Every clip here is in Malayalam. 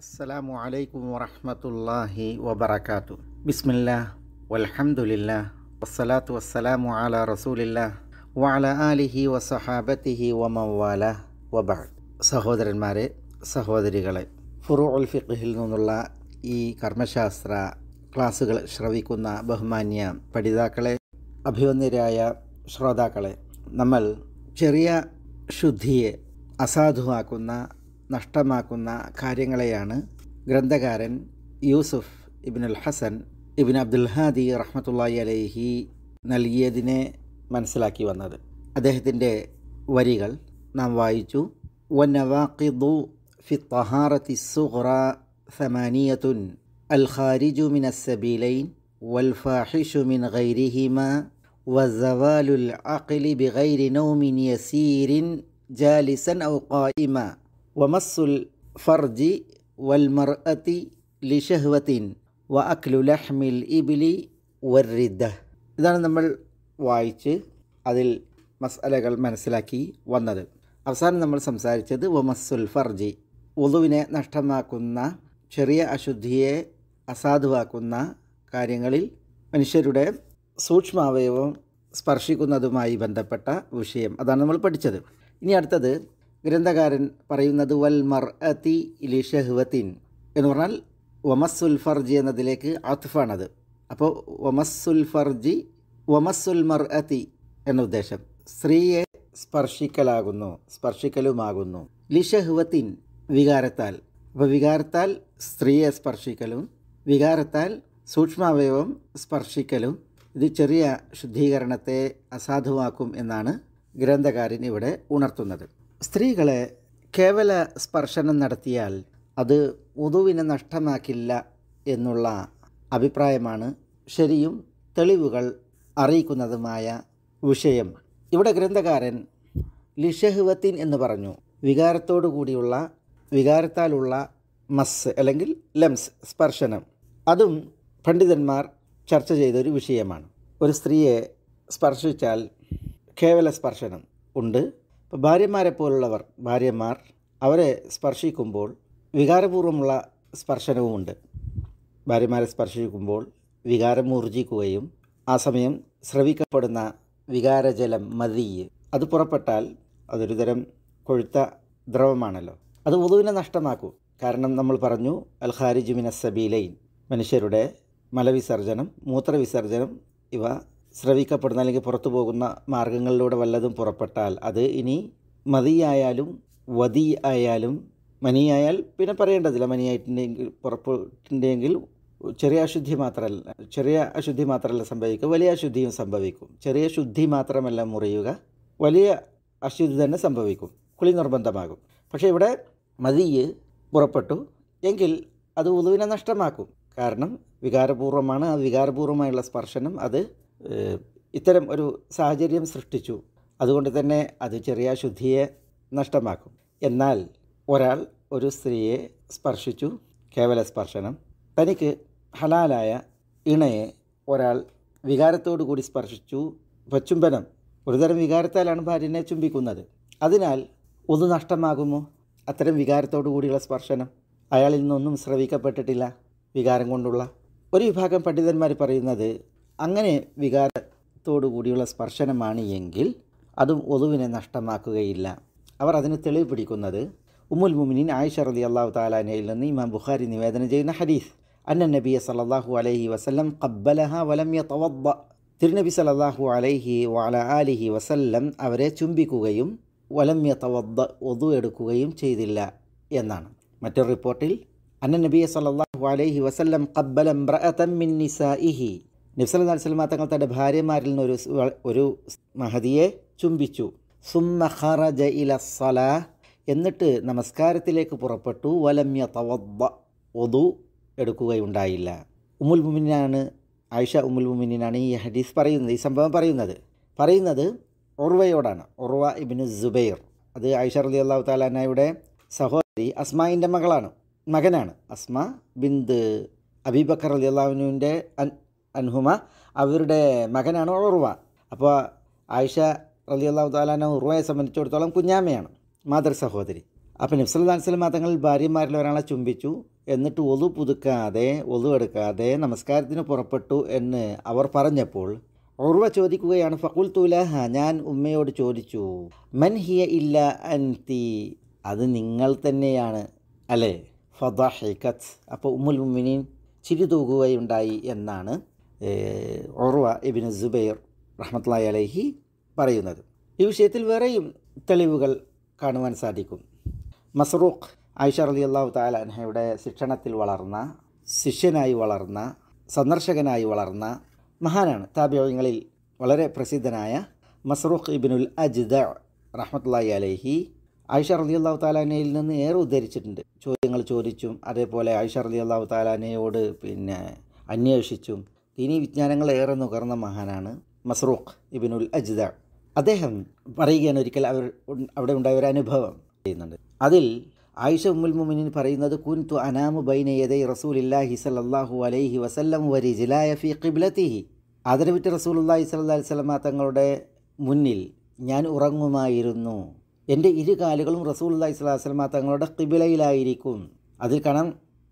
അസ്സലാമു അലൈക്കും വറഹമത്തല്ലാഹി വബർക്കാത്തു ബിസ്മില്ല വലഹമുല്ല വസ്സലാത്തു വസ്സലാമു അല റസൂലില്ലാ വഅല ആലിഹി വസഹാബത്തിഹി വമവാല വബാ സഹോദരന്മാരെ സഹോദരികളെ ഫുറൂഉൽ ഫിഖ്ഹിൽ നിന്നുള്ള ഈ കർമ്മശാസ്ത്ര ക്ലാസ്സുകൾ ശ്രവിക്കുന്ന ബഹുമാന്യ പഠിതാക്കളെ അഭിവന്യരായ ശ്രോതാക്കളെ നമ്മൾ ചെറിയ ശുദ്ധിയെ അസാധുവാക്കുന്ന നഷ്ടമാക്കുന്ന കാര്യങ്ങളെയാണ് ഗ്രന്ഥകാരൻ യൂസുഫ് ഇബിനുൽ ഹസൻ ഇബിൻ അബ്ദുൽ ഹാദി റഹ്മത്തുല്ലായി അലൈഹി നൽകിയതിനെ മനസ്സിലാക്കി വന്നത് അദ്ദേഹത്തിൻ്റെ വരികൾ നാം വായിച്ചു വൻ വനവാഖിദു ഫി തഹാറത്തി സുഹ്റ ثمانية الخارج من السبيلين والفاحش من غيرهما وزوال العقل بغير نوم يسير جالسا أو قائما വമസ്സുൽ ഫർജി വൽമർ അതി ലിഷഹ്വത്തിൻ വ അഖ്ലു ലഹ്മിൽ ഇബിലി വർരിദ്ദ ഇതാണ് നമ്മൾ വായിച്ച് അതിൽ മസാലകൾ മനസ്സിലാക്കി വന്നത് അവസാനം നമ്മൾ സംസാരിച്ചത് വമസ്സുൽ ഫർജി ഉളുവിനെ നഷ്ടമാക്കുന്ന ചെറിയ അശുദ്ധിയെ അസാധുവാക്കുന്ന കാര്യങ്ങളിൽ മനുഷ്യരുടെ സൂക്ഷ്മാവയവം സ്പർശിക്കുന്നതുമായി ബന്ധപ്പെട്ട വിഷയം അതാണ് നമ്മൾ പഠിച്ചത് ഇനി അടുത്തത് ഗ്രന്ഥകാരൻ പറയുന്നത് വൽ മർ അതി ഇലി ഷെഹ്വത്തിൻ എന്ന് പറഞ്ഞാൽ വമസുൽ ഫർജി എന്നതിലേക്ക് ആത്ഫാണത് അപ്പോൾ വമസുൽ ഫർജി വമസുൽ മർ അതി എന്ന ഉദ്ദേശം സ്ത്രീയെ സ്പർശിക്കലാകുന്നു സ്പർശിക്കലുമാകുന്നു ലിഷഹ്വത്തിൻ വികാരത്താൽ അപ്പോൾ വികാരത്താൽ സ്ത്രീയെ സ്പർശിക്കലും വികാരത്താൽ സൂക്ഷ്മാവയവം സ്പർശിക്കലും ഇത് ചെറിയ ശുദ്ധീകരണത്തെ അസാധുവാക്കും എന്നാണ് ഗ്രന്ഥകാരൻ ഇവിടെ ഉണർത്തുന്നത് സ്ത്രീകളെ കേവല സ്പർശനം നടത്തിയാൽ അത് വധുവിനെ നഷ്ടമാക്കില്ല എന്നുള്ള അഭിപ്രായമാണ് ശരിയും തെളിവുകൾ അറിയിക്കുന്നതുമായ വിഷയം ഇവിടെ ഗ്രന്ഥകാരൻ ലിഷഹുവത്തിൻ എന്ന് പറഞ്ഞു വികാരത്തോടു കൂടിയുള്ള വികാരത്താലുള്ള മസ് അല്ലെങ്കിൽ ലംസ് സ്പർശനം അതും പണ്ഡിതന്മാർ ചർച്ച ചെയ്തൊരു വിഷയമാണ് ഒരു സ്ത്രീയെ സ്പർശിച്ചാൽ കേവല സ്പർശനം ഉണ്ട് ഭാര്യമാരെ പോലുള്ളവർ ഭാര്യമാർ അവരെ സ്പർശിക്കുമ്പോൾ വികാരപൂർവ്വമുള്ള സ്പർശനവുമുണ്ട് ഭാര്യമാരെ സ്പർശിക്കുമ്പോൾ വികാരം ഊർജിക്കുകയും ആ സമയം സ്രവിക്കപ്പെടുന്ന വികാരജലം മതിയ് അത് പുറപ്പെട്ടാൽ അതൊരു തരം കൊഴുത്ത ദ്രവമാണല്ലോ അത് വധുവിനെ നഷ്ടമാക്കൂ കാരണം നമ്മൾ പറഞ്ഞു അൽ സബീലൈൻ മനുഷ്യരുടെ മലവിസർജനം മൂത്രവിസർജനം ഇവ ശ്രവിക്കപ്പെടുന്ന അല്ലെങ്കിൽ പുറത്തു പോകുന്ന മാർഗങ്ങളിലൂടെ വല്ലതും പുറപ്പെട്ടാൽ അത് ഇനി മതിയായാലും വതി ആയാലും മനിയായാൽ പിന്നെ പറയേണ്ടതില്ല മനിയായിട്ടുണ്ടെങ്കിൽ പുറപ്പെട്ടിട്ടുണ്ടെങ്കിൽ ചെറിയ അശുദ്ധി മാത്രമല്ല ചെറിയ അശുദ്ധി മാത്രമല്ല സംഭവിക്കുക വലിയ അശുദ്ധിയും സംഭവിക്കും ചെറിയ ശുദ്ധി മാത്രമല്ല മുറിയുക വലിയ അശുദ്ധി തന്നെ സംഭവിക്കും കുളി നിർബന്ധമാകും പക്ഷേ ഇവിടെ മതിയെ പുറപ്പെട്ടു എങ്കിൽ അത് ഉതുവിനെ നഷ്ടമാക്കും കാരണം വികാരപൂർവ്വമാണ് ആ വികാരപൂർവ്വമായുള്ള സ്പർശനം അത് ഇത്തരം ഒരു സാഹചര്യം സൃഷ്ടിച്ചു അതുകൊണ്ട് തന്നെ അത് ചെറിയ ശുദ്ധിയെ നഷ്ടമാക്കും എന്നാൽ ഒരാൾ ഒരു സ്ത്രീയെ സ്പർശിച്ചു കേവല സ്പർശനം തനിക്ക് ഹലാലായ ഇണയെ ഒരാൾ വികാരത്തോടു കൂടി സ്പർശിച്ചു ഇപ്പോൾ ചുംബനം ഒരുതരം വികാരത്താലാണ് ഭാര്യനെ ചുംബിക്കുന്നത് അതിനാൽ ഒന്ന് നഷ്ടമാകുമോ അത്തരം വികാരത്തോടു കൂടിയുള്ള സ്പർശനം അയാളിൽ നിന്നൊന്നും ശ്രവിക്കപ്പെട്ടിട്ടില്ല വികാരം കൊണ്ടുള്ള ഒരു വിഭാഗം പണ്ഡിതന്മാർ പറയുന്നത് അങ്ങനെ വികാരത്തോടു കൂടിയുള്ള സ്പർശനമാണ് എങ്കിൽ അതും ഒതുവിനെ നഷ്ടമാക്കുകയില്ല അവർ അതിന് തെളിവ് പിടിക്കുന്നത് ഉമ്മുൽ മുമിനിൻ ആയിഷ റതി അള്ളാഹു താലാനയിൽ നിന്ന് ഇമാം ബുഖാരി നിവേദനം ചെയ്യുന്ന ഹദീസ് അന്ന നബിയ സല്ലാഹു അലൈഹി വസല്ലം കബ്ബലഹ വലമ്യ തവബ തിരുനബി സല്ലാഹു അലൈഹി വല അലിഹി വസല്ലം അവരെ ചുംബിക്കുകയും വലമ്യ തവദ്ദ ഒതു എടുക്കുകയും ചെയ്തില്ല എന്നാണ് മറ്റൊരു റിപ്പോർട്ടിൽ അന്ന നബിയ സല്ലാഹു അലൈഹി വസല്ലം കബ്ബലം നിഫ്സൽ അലിസ്ലമ തങ്ങൾ തൻ്റെ ഭാര്യമാരിൽ നിന്ന് ഒരു ഒരു മഹതിയെ ചുംബിച്ചു സുമ്മ എന്നിട്ട് നമസ്കാരത്തിലേക്ക് പുറപ്പെട്ടു വലമ്യ തവദ്ദ ഒതു എടുക്കുകയുണ്ടായില്ല ഉമുൽ മുമിനാണ് ആയിഷ ഉമുൽ മുമിനാണ് ഈ ഹദീസ് പറയുന്നത് ഈ സംഭവം പറയുന്നത് പറയുന്നത് ഒർവയോടാണ് ഒർവ ഇബിന് ജുബൈർ അത് ആയിഷ റലി അള്ളാഹു താലാനയുടെ സഹോദരി അസ്മായിൻ്റെ മകളാണ് മകനാണ് അസ്മ ബിന്ദ് അബിബക്കർ അലി അള്ളാഹുവിൻ്റെ അൻഹുമ അവരുടെ മകനാണ് ഉറുവ അപ്പോൾ ആയിഷ റലി അള്ളാഹു താലാന ഉറുവയെ സംബന്ധിച്ചിടത്തോളം കുഞ്ഞാമ്മയാണ് മാതൃ സഹോദരി അപ്പം നിഫ്സലാൻ സ്വലം ഭാര്യമാരിൽ ഒരാളെ ചുംബിച്ചു എന്നിട്ട് ഒതു പുതുക്കാതെ ഒതു എടുക്കാതെ നമസ്കാരത്തിന് പുറപ്പെട്ടു എന്ന് അവർ പറഞ്ഞപ്പോൾ ഉർവ ചോദിക്കുകയാണ് ഫക്കുൽ തുലഹ ഞാൻ ഉമ്മയോട് ചോദിച്ചു മൻ ഹിയ ഇല്ല അൻതി അത് നിങ്ങൾ തന്നെയാണ് അല്ലേ ഫദ ഹൈക്കത്ത് അപ്പോൾ ഉമ്മുൽ ഉമ്മിനീൻ ചിരി തൂകുകയുണ്ടായി എന്നാണ് ഒറുവ ഇബിന് ജുബൈർ റഹ്മത്ലായി അലഹി പറയുന്നത് ഈ വിഷയത്തിൽ വേറെയും തെളിവുകൾ കാണുവാൻ സാധിക്കും മസറൂഖ് ആയിഷ അലി അള്ളാഹു താലാൻഹയുടെ ശിക്ഷണത്തിൽ വളർന്ന ശിഷ്യനായി വളർന്ന സന്ദർശകനായി വളർന്ന മഹാനാണ് താപ്യോഗ്യങ്ങളിൽ വളരെ പ്രസിദ്ധനായ മസറൂഖ് ഇബിനുൽ അജിദ റഹ്മത്തുല്ലായി അലഹി ആയിഷ അലി അള്ളാഹു താലാനയിൽ നിന്ന് ഏറെ ഉദ്ധരിച്ചിട്ടുണ്ട് ചോദ്യങ്ങൾ ചോദിച്ചും അതേപോലെ ആയിഷ അലി അള്ളാഹു താലാനയോട് പിന്നെ അന്വേഷിച്ചും ദീനീ വിജ്ഞാനങ്ങളേറെ നുകർന്ന മഹാനാണ് മസ്റൂഖ് ഇബിനുൽ അജ്ദ അദ്ദേഹം പറയുകയാണ് ഒരിക്കൽ അവർ അവിടെ ഉണ്ടായ ഒരു അനുഭവം ചെയ്യുന്നുണ്ട് അതിൽ ആയിഷ ഉമ്മുൽ മുമിനിൻ പറയുന്നത് കുൻതു അനാമു ബൈനയതൈ റസൂലില്ലാഹി സല്ലാഹു അലൈഹി വസല്ലം വരി ജിലായ ഫി കിബ്ലത്തിഹി ആദരവിറ്റ് റസൂലുല്ലാഹി സല്ലാ സ്വലമ തങ്ങളുടെ മുന്നിൽ ഞാൻ ഉറങ്ങുമായിരുന്നു എൻ്റെ ഇരു കാലുകളും റസൂലുല്ലാഹി സ്വലാഹു സ്വലമ തങ്ങളുടെ കിബിലയിലായിരിക്കും അതിൽ കാണാം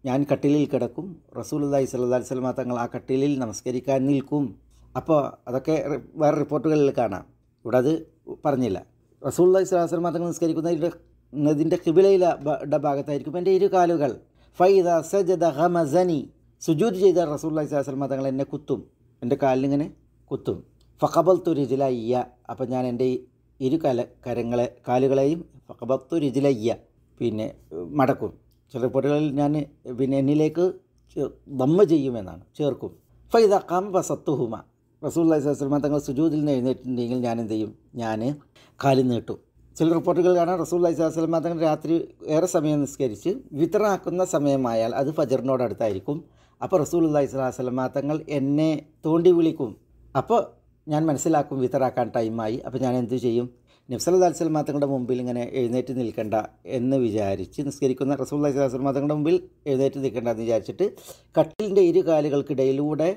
ഞാൻ കട്ടിലിൽ കിടക്കും റസൂലുല്ലായി സല്ലാ സ്വലമ തങ്ങൾ ആ കട്ടിലിൽ നമസ്കരിക്കാൻ നിൽക്കും അപ്പോൾ അതൊക്കെ വേറെ റിപ്പോർട്ടുകളിൽ കാണാം ഇവിടെ അത് പറഞ്ഞില്ല റസൂല്ലായി സ്വലാ സ്വലമ തങ്ങൾ നിസ്കരിക്കുന്നതിൻ്റെ എന്നതിൻ്റെ കിബിലയിലെ ഭാഗത്തായിരിക്കും എൻ്റെ ഇരു കാലുകൾ ഫൈദ സജദ ഹമസനി സുജൂദ് ചെയ്ത റസൂല്ലായി സ്വലാ സ്വലമ തങ്ങൾ എന്നെ കുത്തും എൻ്റെ കാലിനിങ്ങനെ കുത്തും ഫഖബൽത്തു രുജിലയ്യ അപ്പം ഞാൻ എൻ്റെ ഇരു കല കരങ്ങളെ കാലുകളെയും ഫഖബത്തു രുജിലയ്യ പിന്നെ മടക്കും ചില റിപ്പോർട്ടുകളിൽ ഞാൻ പിന്നെ എന്നിലേക്ക് ദമ്മ ചെയ്യുമെന്നാണ് ചേർക്കും ഫൈദ കാമ ഫസത്തുഹുമ റസൂല്ലാ സ്വലമ തങ്ങൾ സുജൂദിൽ നിന്ന് എഴുന്നേറ്റിട്ടുണ്ടെങ്കിൽ ഞാൻ എന്ത് ചെയ്യും ഞാൻ കാലി നീട്ടും ചില റിപ്പോർട്ടുകൾ കാണാൻ റസൂല്ലാ സ്വലമ തങ്ങൾ രാത്രി ഏറെ സമയം നിസ്കരിച്ച് വിതറാക്കുന്ന സമയമായാൽ അത് ഫജറിനോടടുത്തായിരിക്കും അപ്പോൾ റസൂല്ലാ സ്വലമ തങ്ങൾ എന്നെ തോണ്ടി വിളിക്കും അപ്പോൾ ഞാൻ മനസ്സിലാക്കും വിതറാക്കാൻ ടൈമായി അപ്പോൾ ഞാൻ എന്തു ചെയ്യും നബ്സല്ലാസ്ലം തങ്ങളുടെ മുമ്പിൽ ഇങ്ങനെ എഴുന്നേറ്റ് നിൽക്കണ്ട എന്ന് വിചാരിച്ച് നിസ്കരിക്കുന്ന റസൂൽ അലിസ്ലാം തങ്ങളുടെ മുമ്പിൽ എഴുന്നേറ്റ് നിൽക്കേണ്ട എന്ന് വിചാരിച്ചിട്ട് കട്ടിലിൻ്റെ ഇരു കാലുകൾക്കിടയിലൂടെ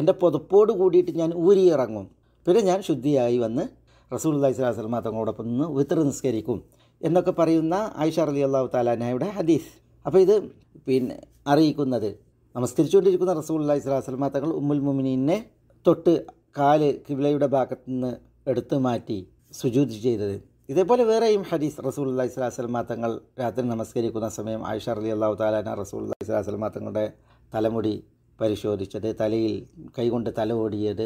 എൻ്റെ പുതപ്പോട് കൂടിയിട്ട് ഞാൻ ഊരിയിറങ്ങും പിന്നെ ഞാൻ ശുദ്ധിയായി വന്ന് റസൂൽ അലിസ്ലാം തങ്ങളോടൊപ്പം നിന്ന് വിത്തർ നിസ്കരിക്കും എന്നൊക്കെ പറയുന്ന ആയിഷ അലി അള്ളാഹു താലാനയുടെ ഹദീസ് അപ്പോൾ ഇത് പിന്നെ അറിയിക്കുന്നത് നമസ്കരിച്ചുകൊണ്ടിരിക്കുന്ന റസൂൽ അല്ലാഹി സ്വലാസ്ലമ തങ്ങൾ ഉമ്മുൽ മുമിനീനെ തൊട്ട് കാല് കിബിലയുടെ ഭാഗത്തു നിന്ന് എടുത്തു മാറ്റി സുജൂദ് ചെയ്തത് ഇതേപോലെ വേറെയും ഹദീസ് റസൂൽ അല്ലാഹി സ്വലാസ്ലമ തങ്ങൾ രാത്രി നമസ്കരിക്കുന്ന സമയം ആയിഷ അലി അള്ളാഹു താലാന റസൂൽ അല്ലാഹി സ്വലാസ്ലമ തങ്ങളുടെ തലമുടി പരിശോധിച്ചത് തലയിൽ കൈകൊണ്ട് തല ഓടിയത്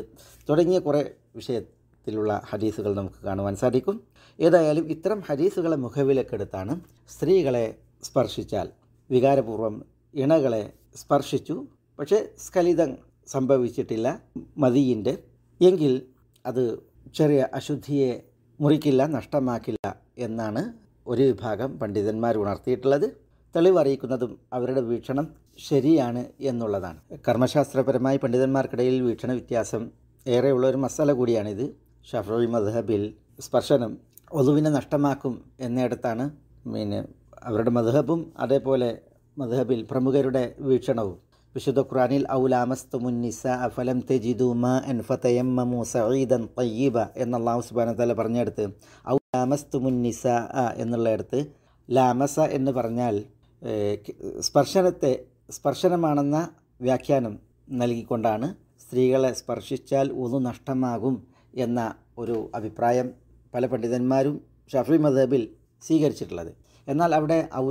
തുടങ്ങിയ കുറേ വിഷയത്തിലുള്ള ഹദീസുകൾ നമുക്ക് കാണുവാൻ സാധിക്കും ഏതായാലും ഇത്തരം ഹദീസുകളെ മുഖവിലക്കെടുത്താണ് സ്ത്രീകളെ സ്പർശിച്ചാൽ വികാരപൂർവ്വം ഇണകളെ സ്പർശിച്ചു പക്ഷേ സ്കലിതം സംഭവിച്ചിട്ടില്ല മതിയിൻ്റെ എങ്കിൽ അത് ചെറിയ അശുദ്ധിയെ മുറിക്കില്ല നഷ്ടമാക്കില്ല എന്നാണ് ഒരു വിഭാഗം പണ്ഡിതന്മാർ ഉണർത്തിയിട്ടുള്ളത് തെളിവറിയിക്കുന്നതും അവരുടെ വീക്ഷണം ശരിയാണ് എന്നുള്ളതാണ് കർമ്മശാസ്ത്രപരമായി പണ്ഡിതന്മാർക്കിടയിൽ വീക്ഷണ വ്യത്യാസം ഏറെയുള്ള ഒരു മസാല കൂടിയാണിത് ഷഫ്രോയി മദ്ഹബിൽ സ്പർശനം ഒതുവിനെ നഷ്ടമാക്കും എന്നിടത്താണ് പിന്നെ അവരുടെ മധുഹബും അതേപോലെ മധുഹബിൽ പ്രമുഖരുടെ വീക്ഷണവും വിശുദ്ധ ഖുറാനിൽ മുന്നിസ അഫലം തെജിദു മാ എൻ ഫതയമ്മു സഈദൻ തയ്യബ എന്നല്ലാഹു സുബാന തല പറഞ്ഞെടുത്ത് ഔലാമസ്തുമുന്നിസ എന്നുള്ളയിടത്ത് ലാമസ എന്ന് പറഞ്ഞാൽ സ്പർശനത്തെ സ്പർശനമാണെന്ന വ്യാഖ്യാനം നൽകിക്കൊണ്ടാണ് സ്ത്രീകളെ സ്പർശിച്ചാൽ ഒന്നു നഷ്ടമാകും എന്ന ഒരു അഭിപ്രായം പല പണ്ഡിതന്മാരും ഷഫി മദബിൽ സ്വീകരിച്ചിട്ടുള്ളത് എന്നാൽ അവിടെ ഔ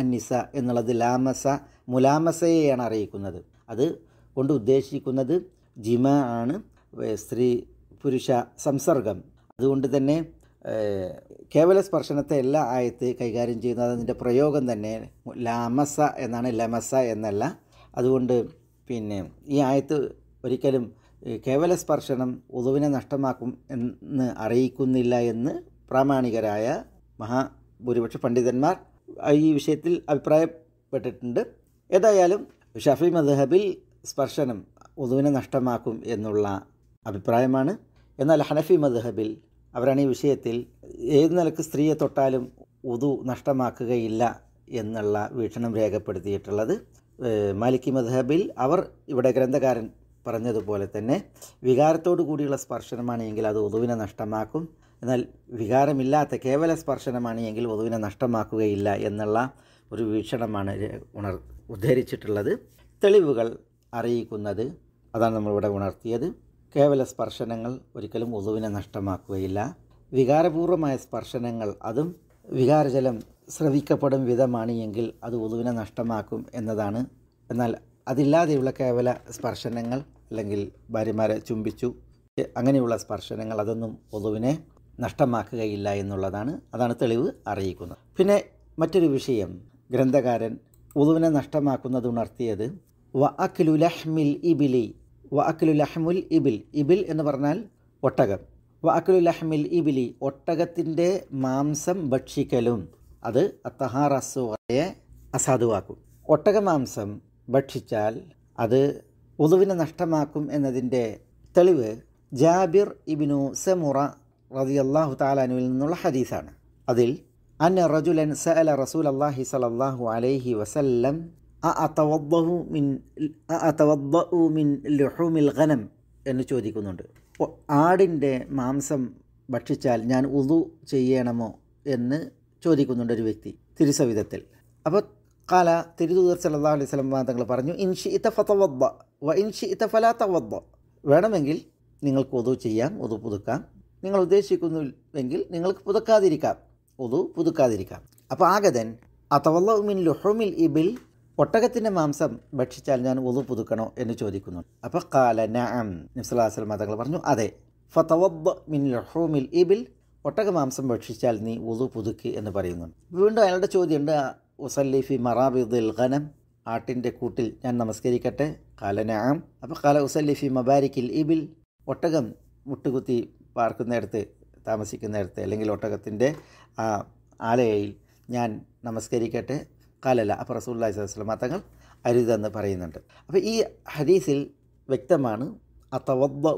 അന്നിസ എന്നുള്ളത് ലാമസ മുലാമസയെയാണ് അറിയിക്കുന്നത് അത് കൊണ്ട് ഉദ്ദേശിക്കുന്നത് ജിമ ആണ് സ്ത്രീ പുരുഷ സംസർഗം അതുകൊണ്ട് തന്നെ കേവല സ്പർശനത്തെ എല്ലാ ആയത്ത് കൈകാര്യം ചെയ്യുന്നത് അതിൻ്റെ പ്രയോഗം തന്നെ ലാമസ എന്നാണ് ലമസ എന്നല്ല അതുകൊണ്ട് പിന്നെ ഈ ആയത്ത് ഒരിക്കലും കേവല സ്പർശനം ഉതുവിനെ നഷ്ടമാക്കും എന്ന് അറിയിക്കുന്നില്ല എന്ന് പ്രാമാണികരായ മഹാ ഭൂരിപക്ഷ പണ്ഡിതന്മാർ ഈ വിഷയത്തിൽ അഭിപ്രായപ്പെട്ടിട്ടുണ്ട് ഏതായാലും ഷഫി മദ്ഹബിൽ സ്പർശനം ഒതുവിനെ നഷ്ടമാക്കും എന്നുള്ള അഭിപ്രായമാണ് എന്നാൽ ഹനഫി മദ്ഹബിൽ അവരാണ് ഈ വിഷയത്തിൽ ഏത് നിലക്ക് സ്ത്രീയെ തൊട്ടാലും ഉതു നഷ്ടമാക്കുകയില്ല എന്നുള്ള വീക്ഷണം രേഖപ്പെടുത്തിയിട്ടുള്ളത് മാലിക്കി മദ്ഹബിൽ അവർ ഇവിടെ ഗ്രന്ഥകാരൻ പറഞ്ഞതുപോലെ തന്നെ വികാരത്തോടു കൂടിയുള്ള സ്പർശനമാണെങ്കിൽ അത് ഉതുവിനെ നഷ്ടമാക്കും എന്നാൽ വികാരമില്ലാത്ത കേവല സ്പർശനമാണ് എങ്കിൽ വധുവിനെ നഷ്ടമാക്കുകയില്ല എന്നുള്ള ഒരു വീക്ഷണമാണ് ഉണർ ഉദ്ധരിച്ചിട്ടുള്ളത് തെളിവുകൾ അറിയിക്കുന്നത് അതാണ് നമ്മളിവിടെ ഉണർത്തിയത് കേവല സ്പർശനങ്ങൾ ഒരിക്കലും വധുവിനെ നഷ്ടമാക്കുകയില്ല വികാരപൂർവമായ സ്പർശനങ്ങൾ അതും വികാരജലം ശ്രവിക്കപ്പെടും വിധമാണ് എങ്കിൽ അത് വധുവിനെ നഷ്ടമാക്കും എന്നതാണ് എന്നാൽ അതില്ലാതെയുള്ള കേവല സ്പർശനങ്ങൾ അല്ലെങ്കിൽ ഭാര്യമാരെ ചുംബിച്ചു അങ്ങനെയുള്ള സ്പർശനങ്ങൾ അതൊന്നും വധുവിനെ നഷ്ടമാക്കുകയില്ല എന്നുള്ളതാണ് അതാണ് തെളിവ് അറിയിക്കുന്നത് പിന്നെ മറ്റൊരു വിഷയം ഗ്രന്ഥകാരൻ ഉളുവിനെ നഷ്ടമാക്കുന്നത് ഉണർത്തിയത് വ അഖിലുലഹ്മിൽ ഇബിലി വ അഖിലുലഹ്മുൽ ഇബിൽ ഇബിൽ എന്ന് പറഞ്ഞാൽ ഒട്ടകം വ അഖിലുലഹ്മിൽ ഇബിലി ഒട്ടകത്തിൻ്റെ മാംസം ഭക്ഷിക്കലും അത് അത്തഹാറസുവയെ അസാധുവാക്കും ഒട്ടകമാംസം ഭക്ഷിച്ചാൽ അത് ഉളുവിനെ നഷ്ടമാക്കും എന്നതിൻ്റെ തെളിവ് ജാബിർ ഇബിനു സെമുറ റതി അള്ളാഹു താലാനുവിൽ നിന്നുള്ള ഹദീസാണ് അതിൽ അൻ റജുലൻ സഅല റസൂൽ അള്ളാഹി സലല്ലാഹു അലൈഹി വസല്ലം മിൻ എന്ന് ചോദിക്കുന്നുണ്ട് ആടിൻ്റെ മാംസം ഭക്ഷിച്ചാൽ ഞാൻ ഉതു ചെയ്യണമോ എന്ന് ചോദിക്കുന്നുണ്ട് ഒരു വ്യക്തി തിരുസവിധത്തിൽ അപ്പോൾ കാല തിരുതൂതർ സല്ലാ അലൈഹി സ്വലം തങ്ങൾ പറഞ്ഞു ഇൻഷി ഇത്ത ഫതവദ്ദ വ ഇൻഷി ഇത്ത ഫലാത്ത വേണമെങ്കിൽ നിങ്ങൾക്ക് ഉതു ചെയ്യാം ഉതു പുതുക്കാം നിങ്ങൾ ഉദ്ദേശിക്കുന്നുവെങ്കിൽ നിങ്ങൾക്ക് പുതുക്കാതിരിക്കാം ഒതു പുതുക്കാതിരിക്കാം അപ്പോൾ ആഗതൻ അതവല്ല ഉമിൻ ലുഹുമിൽ ഇബിൽ ഒട്ടകത്തിൻ്റെ മാംസം ഭക്ഷിച്ചാൽ ഞാൻ ഒതു പുതുക്കണോ എന്ന് ചോദിക്കുന്നു അപ്പോൾ കാല നാം നിസ്ലാസ്ലം മതങ്ങൾ പറഞ്ഞു അതെ ഫതവബ് മിൻ ലുഹൂമിൽ ഇബിൽ ഒട്ടക മാംസം ഭക്ഷിച്ചാൽ നീ ഒതു പുതുക്കി എന്ന് പറയുന്നു വീണ്ടും അയാളുടെ ചോദ്യമുണ്ട് ഉസല്ലിഫി മറാബിദുൽ ഖനം ആട്ടിൻ്റെ കൂട്ടിൽ ഞാൻ നമസ്കരിക്കട്ടെ കാല നാം അപ്പോൾ കാല ഉസല്ലിഫി മബാരിക്കിൽ ഇബിൽ ഒട്ടകം മുട്ടുകുത്തി പാർക്കുന്നിടത്ത് താമസിക്കുന്നിടത്ത് അല്ലെങ്കിൽ ഒട്ടകത്തിൻ്റെ ആ ആലയയിൽ ഞാൻ നമസ്കരിക്കട്ടെ കാലല്ല അപ്പോൾ റസൂല്ലാഹി സ്വലമ തങ്ങൾ അരുതെന്ന് പറയുന്നുണ്ട് അപ്പോൾ ഈ ഹദീസിൽ വ്യക്തമാണ്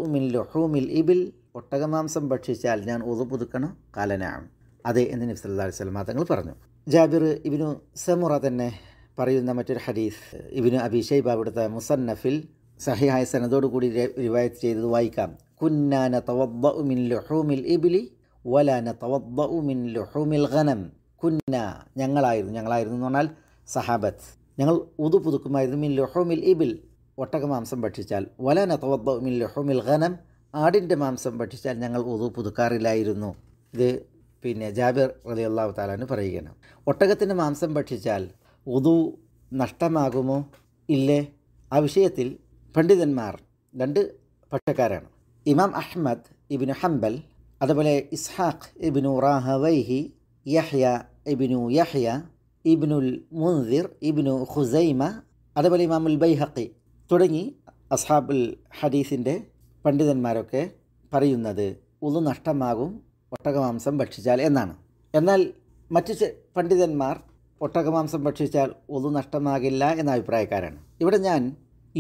ഉമിൽ ലൊഹൂമിൽ ഇബിൽ ഒട്ടകമാംസം ഭക്ഷിച്ചാൽ ഞാൻ ഒതു പുതുക്കണം കാലനാണ് അതെ എന്ന് നബി സല്ലാ സ്വലമ തങ്ങൾ പറഞ്ഞു ജാബിർ ഇബിനു സമുറ തന്നെ പറയുന്ന മറ്റൊരു ഹദീസ് ഇബിനു അബിഷേബ് അവിടുത്തെ മുസന്നഫിൽ സഹിഹായ സനതോടുകൂടി റിവായത്ത് ചെയ്തത് വായിക്കാം من لحوم الإبل ولا نتوضأ من لحوم الغنم كنا ഞങ്ങൾ ആയിരുന്നു ഞങ്ങളായിരുന്നു ഞങ്ങളായിരുന്നു എന്ന് പറഞ്ഞാൽ സഹാബത്ത് ഞങ്ങൾ ഉതു പുതുക്കുമായിരുന്നു മിൻ ലുഹൂമിൽ ഇബിൽ ഒട്ടക മാംസം ഭക്ഷിച്ചാൽ വല തവദ്ദ മിൻ ലുഹൂമിൽ ഖനം ആടിൻ്റെ മാംസം ഭക്ഷിച്ചാൽ ഞങ്ങൾ ഉതു പുതുക്കാറില്ലായിരുന്നു ഇത് പിന്നെ ജാബിർ അലി അള്ളാഹു താലാന് പറയുകയാണ് ഒട്ടകത്തിൻ്റെ മാംസം ഭക്ഷിച്ചാൽ ഉതു നഷ്ടമാകുമോ ഇല്ലേ ആ വിഷയത്തിൽ പണ്ഡിതന്മാർ രണ്ട് പക്ഷക്കാരാണ് ഇമാം അഹ്മദ് ഇബിനു ഹംബൽ അതുപോലെ Ishaq ibn Rahawayh Yahya ibn Yahya ഇബിനുൽ മുൻദിർ ഇബിനു ഖുസൈമ അതുപോലെ ഇമാമുൽ ബൈഹക്കി തുടങ്ങി അസ്ഹാബുൽ ഹദീസിൻ്റെ പണ്ഡിതന്മാരൊക്കെ പറയുന്നത് ഉളു നഷ്ടമാകും ഒട്ടകമാംസം ഭക്ഷിച്ചാൽ എന്നാണ് എന്നാൽ മറ്റു പണ്ഡിതന്മാർ ഒട്ടകമാംസം ഭക്ഷിച്ചാൽ ഒതു നഷ്ടമാകില്ല എന്ന അഭിപ്രായക്കാരാണ് ഇവിടെ ഞാൻ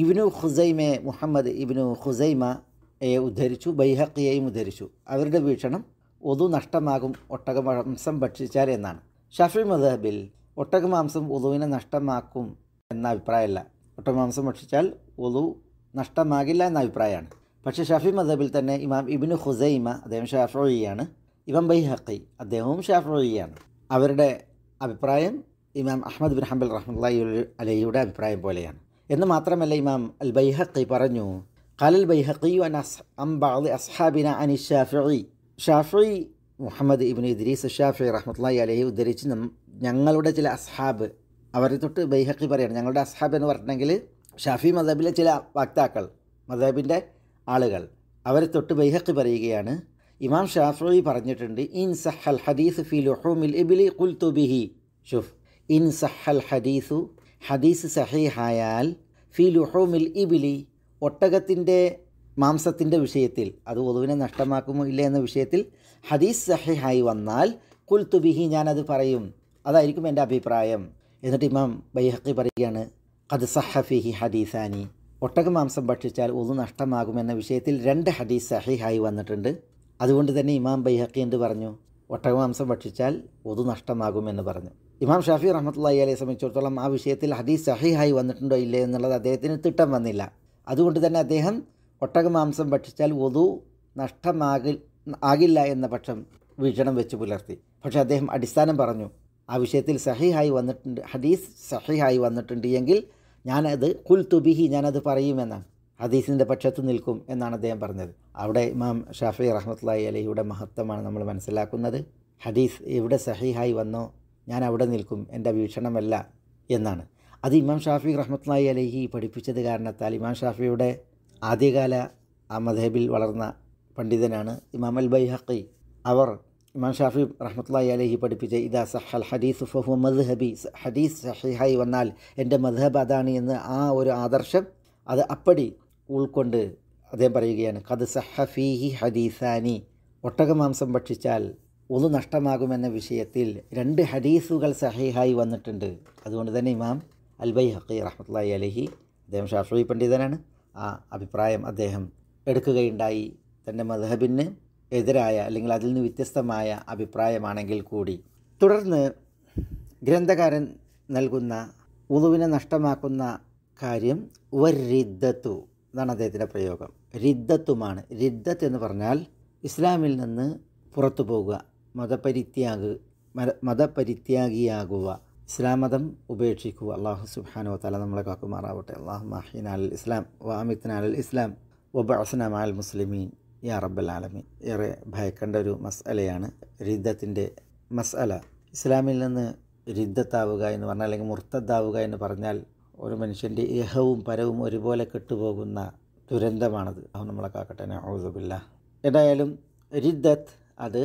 ഇബിനു ഖുസൈമെ മുഹമ്മദ് ഇബിനു ഖുസൈമ യെ ഉദ്ധരിച്ചു ബൈഹക്കിയെയും ഉദ്ധരിച്ചു അവരുടെ വീക്ഷണം ഒതു നഷ്ടമാകും ഒട്ടകമാംസം ഭക്ഷിച്ചാൽ എന്നാണ് ഷഫി മദഹബിൽ ഒട്ടകമാംസം ഒതുവിനെ നഷ്ടമാക്കും എന്ന അഭിപ്രായമല്ല ഒട്ടകമാംസം ഭക്ഷിച്ചാൽ ഒതു നഷ്ടമാകില്ല എന്ന അഭിപ്രായമാണ് പക്ഷേ ഷഫി മദബിൽ തന്നെ ഇമാം ഇബിനു ഹുസൈമ അദ്ദേഹം ഷാഫ്രോയിയാണ് ഇമാം ബൈഹക്കി അദ്ദേഹവും ഷാഫ്രോയിയാണ് അവരുടെ അഭിപ്രായം ഇമാം അഹമ്മദ് ബിൻ ഹംബൽ റഹ്മുല്ലാ അലഹിയുടെ അഭിപ്രായം പോലെയാണ് എന്ന് മാത്രമല്ല ഇമാം അൽ ബൈഹക്കി പറഞ്ഞു قال البيهقي عن بعض اصحابنا عن الشافعي ഷാഫി മുഹമ്മദ് ഇബിൻ ഇദ്രീസ് ഷാഫി റഹ്മത്തുള്ളി അലഹി ഉദ്ധരിച്ച് ഞങ്ങളുടെ ചില അസ്ഹാബ് അവരെ തൊട്ട് ബൈഹക്കി പറയാണ് ഞങ്ങളുടെ അസ്ഹാബ് എന്ന് പറഞ്ഞിട്ടുണ്ടെങ്കിൽ ഷാഫി മദബിലെ ചില വക്താക്കൾ മദബിൻ്റെ ആളുകൾ അവരെ തൊട്ട് ബൈഹക്കി പറയുകയാണ് ഇമാം ഷാഫി പറഞ്ഞിട്ടുണ്ട് ഇൻ സഹൽ ഹദീസ് ഫി ലുഹൂമിൽ ഇബിലി കുൽത്തു ബിഹി ഷുഫ് ഇൻ സഹൽ ഹദീസു ഹദീസ് സഹീഹായാൽ ഫി ലുഹൂമിൽ ഇബിലി ഒട്ടകത്തിൻ്റെ മാംസത്തിൻ്റെ വിഷയത്തിൽ അത് ഒതുവിനെ നഷ്ടമാക്കുമോ ഇല്ല എന്ന വിഷയത്തിൽ ഹദീസ് സഹിഹായി വന്നാൽ കുൽത്തുബിഹി ഞാനത് പറയും അതായിരിക്കും എൻ്റെ അഭിപ്രായം എന്നിട്ട് ഇമാം ബൈഹക്കി പറയുകയാണ് അത് സഹഫിഹി ഹദീസാനി ഒട്ടക മാംസം ഭക്ഷിച്ചാൽ ഒന്ന് നഷ്ടമാകുമെന്ന വിഷയത്തിൽ രണ്ട് ഹദീസ് സഹിഹായി വന്നിട്ടുണ്ട് അതുകൊണ്ട് തന്നെ ഇമാം ബൈഹക്കി എന്ത് പറഞ്ഞു ഒട്ടക മാംസം ഭക്ഷിച്ചാൽ ഒതു നഷ്ടമാകുമെന്ന് പറഞ്ഞു ഇമാം ഷാഫി റഹ്മത്തുള്ള അയ്യാലെ സംബന്ധിച്ചിടത്തോളം ആ വിഷയത്തിൽ ഹദീസ് സഹിഹായി വന്നിട്ടുണ്ടോ ഇല്ലേ എന്നുള്ളത് അദ്ദേഹത്തിന് തിട്ടം വന്നില്ല അതുകൊണ്ട് തന്നെ അദ്ദേഹം ഒട്ടകമാംസം ഭക്ഷിച്ചാൽ വധു നഷ്ടമാകി ആകില്ല എന്ന പക്ഷം വീക്ഷണം വെച്ച് പുലർത്തി പക്ഷെ അദ്ദേഹം അടിസ്ഥാനം പറഞ്ഞു ആ വിഷയത്തിൽ സഹിഹായി വന്നിട്ടുണ്ട് ഹദീസ് സഹിഹായി വന്നിട്ടുണ്ട് എങ്കിൽ ഞാനത് കുൽ തുബിഹി ഞാനത് പറയുമെന്നാണ് ഹദീസിൻ്റെ പക്ഷത്ത് നിൽക്കും എന്നാണ് അദ്ദേഹം പറഞ്ഞത് അവിടെ ഇമാം ഷാഫി റഹ്മത്ലായി അലഹിയുടെ മഹത്വമാണ് നമ്മൾ മനസ്സിലാക്കുന്നത് ഹദീസ് എവിടെ സഹിഹായി വന്നോ ഞാൻ അവിടെ നിൽക്കും എൻ്റെ വീക്ഷണമല്ല എന്നാണ് അത് ഇമാം ഷാഫി റഹ്മത്ലായി അലഹി പഠിപ്പിച്ചത് കാരണത്താൽ ഇമാം ഷാഫിയുടെ ആദ്യകാല ആ മധേബിൽ വളർന്ന പണ്ഡിതനാണ് ഇമാം അൽ ബൈഹക്കി അവർ ഇമാം ഷാഫി റഹ്മത്ലായി അലഹി പഠിപ്പിച്ച ഇദാ സഹൽ ഹദീസ് ഫഹു മദ്ഹബി ഹദീസ് ഷഹിഹായി വന്നാൽ എൻ്റെ മദ്ഹബ് അതാണ് എന്ന് ആ ഒരു ആദർശം അത് അപ്പടി ഉൾക്കൊണ്ട് അദ്ദേഹം പറയുകയാണ് കത് സഹഫീഹി ഹദീസാനി ഒട്ടകമാംസം ഭക്ഷിച്ചാൽ ഒന്ന് നഷ്ടമാകുമെന്ന വിഷയത്തിൽ രണ്ട് ഹദീസുകൾ സഹിഹായി വന്നിട്ടുണ്ട് അതുകൊണ്ട് തന്നെ ഇമാം അൽ ബൈഹക്കി റഹ്മത്തുള്ളി അലഹി അദ്ദേഹം ഷാഫി പണ്ഡിതനാണ് ആ അഭിപ്രായം അദ്ദേഹം എടുക്കുകയുണ്ടായി തൻ്റെ മധബിന് എതിരായ അല്ലെങ്കിൽ അതിൽ നിന്ന് വ്യത്യസ്തമായ അഭിപ്രായമാണെങ്കിൽ കൂടി തുടർന്ന് ഗ്രന്ഥകാരൻ നൽകുന്ന ഉളുവിനെ നഷ്ടമാക്കുന്ന കാര്യം വരിദ്ദത്തു എന്നാണ് അദ്ദേഹത്തിൻ്റെ പ്രയോഗം റിദ്ദത്തുമാണ് റിദ്ദത്ത് എന്ന് പറഞ്ഞാൽ ഇസ്ലാമിൽ നിന്ന് പുറത്തു പോകുക മതപരിത്യാഗ മതപരിത്യാഗിയാകുക ഇസ്ലാം മതം ഉപേക്ഷിക്കൂ അള്ളാഹു സുബാനോ തല നമ്മളെ കാക്കുമാറാവട്ടെ അള്ളാഹു മാഹീൻ അൽ ഇസ്ലാം വാമിത്തിൻ അൽ ഇസ്ലാം വബഅസ്നാം അൽ മുസ്ലിമീൻ യാ റബ്ബൽ ആലമീൻ ഏറെ ഭയക്കേണ്ട ഒരു മസ്അലയാണ് രിദ്ദത്തിൻ്റെ മസ്അല ഇസ്ലാമിൽ നിന്ന് രിദ്ദത്താവുക എന്ന് പറഞ്ഞാൽ അല്ലെങ്കിൽ മുർത്തദ്ദാവുക എന്ന് പറഞ്ഞാൽ ഒരു മനുഷ്യൻ്റെ ഇഹവും പരവും ഒരുപോലെ കെട്ടുപോകുന്ന ദുരന്തമാണത് അത് നമ്മളെ കാക്കട്ടെ ഔസബില്ല ഏതായാലും രിദ്ദത്ത് അത്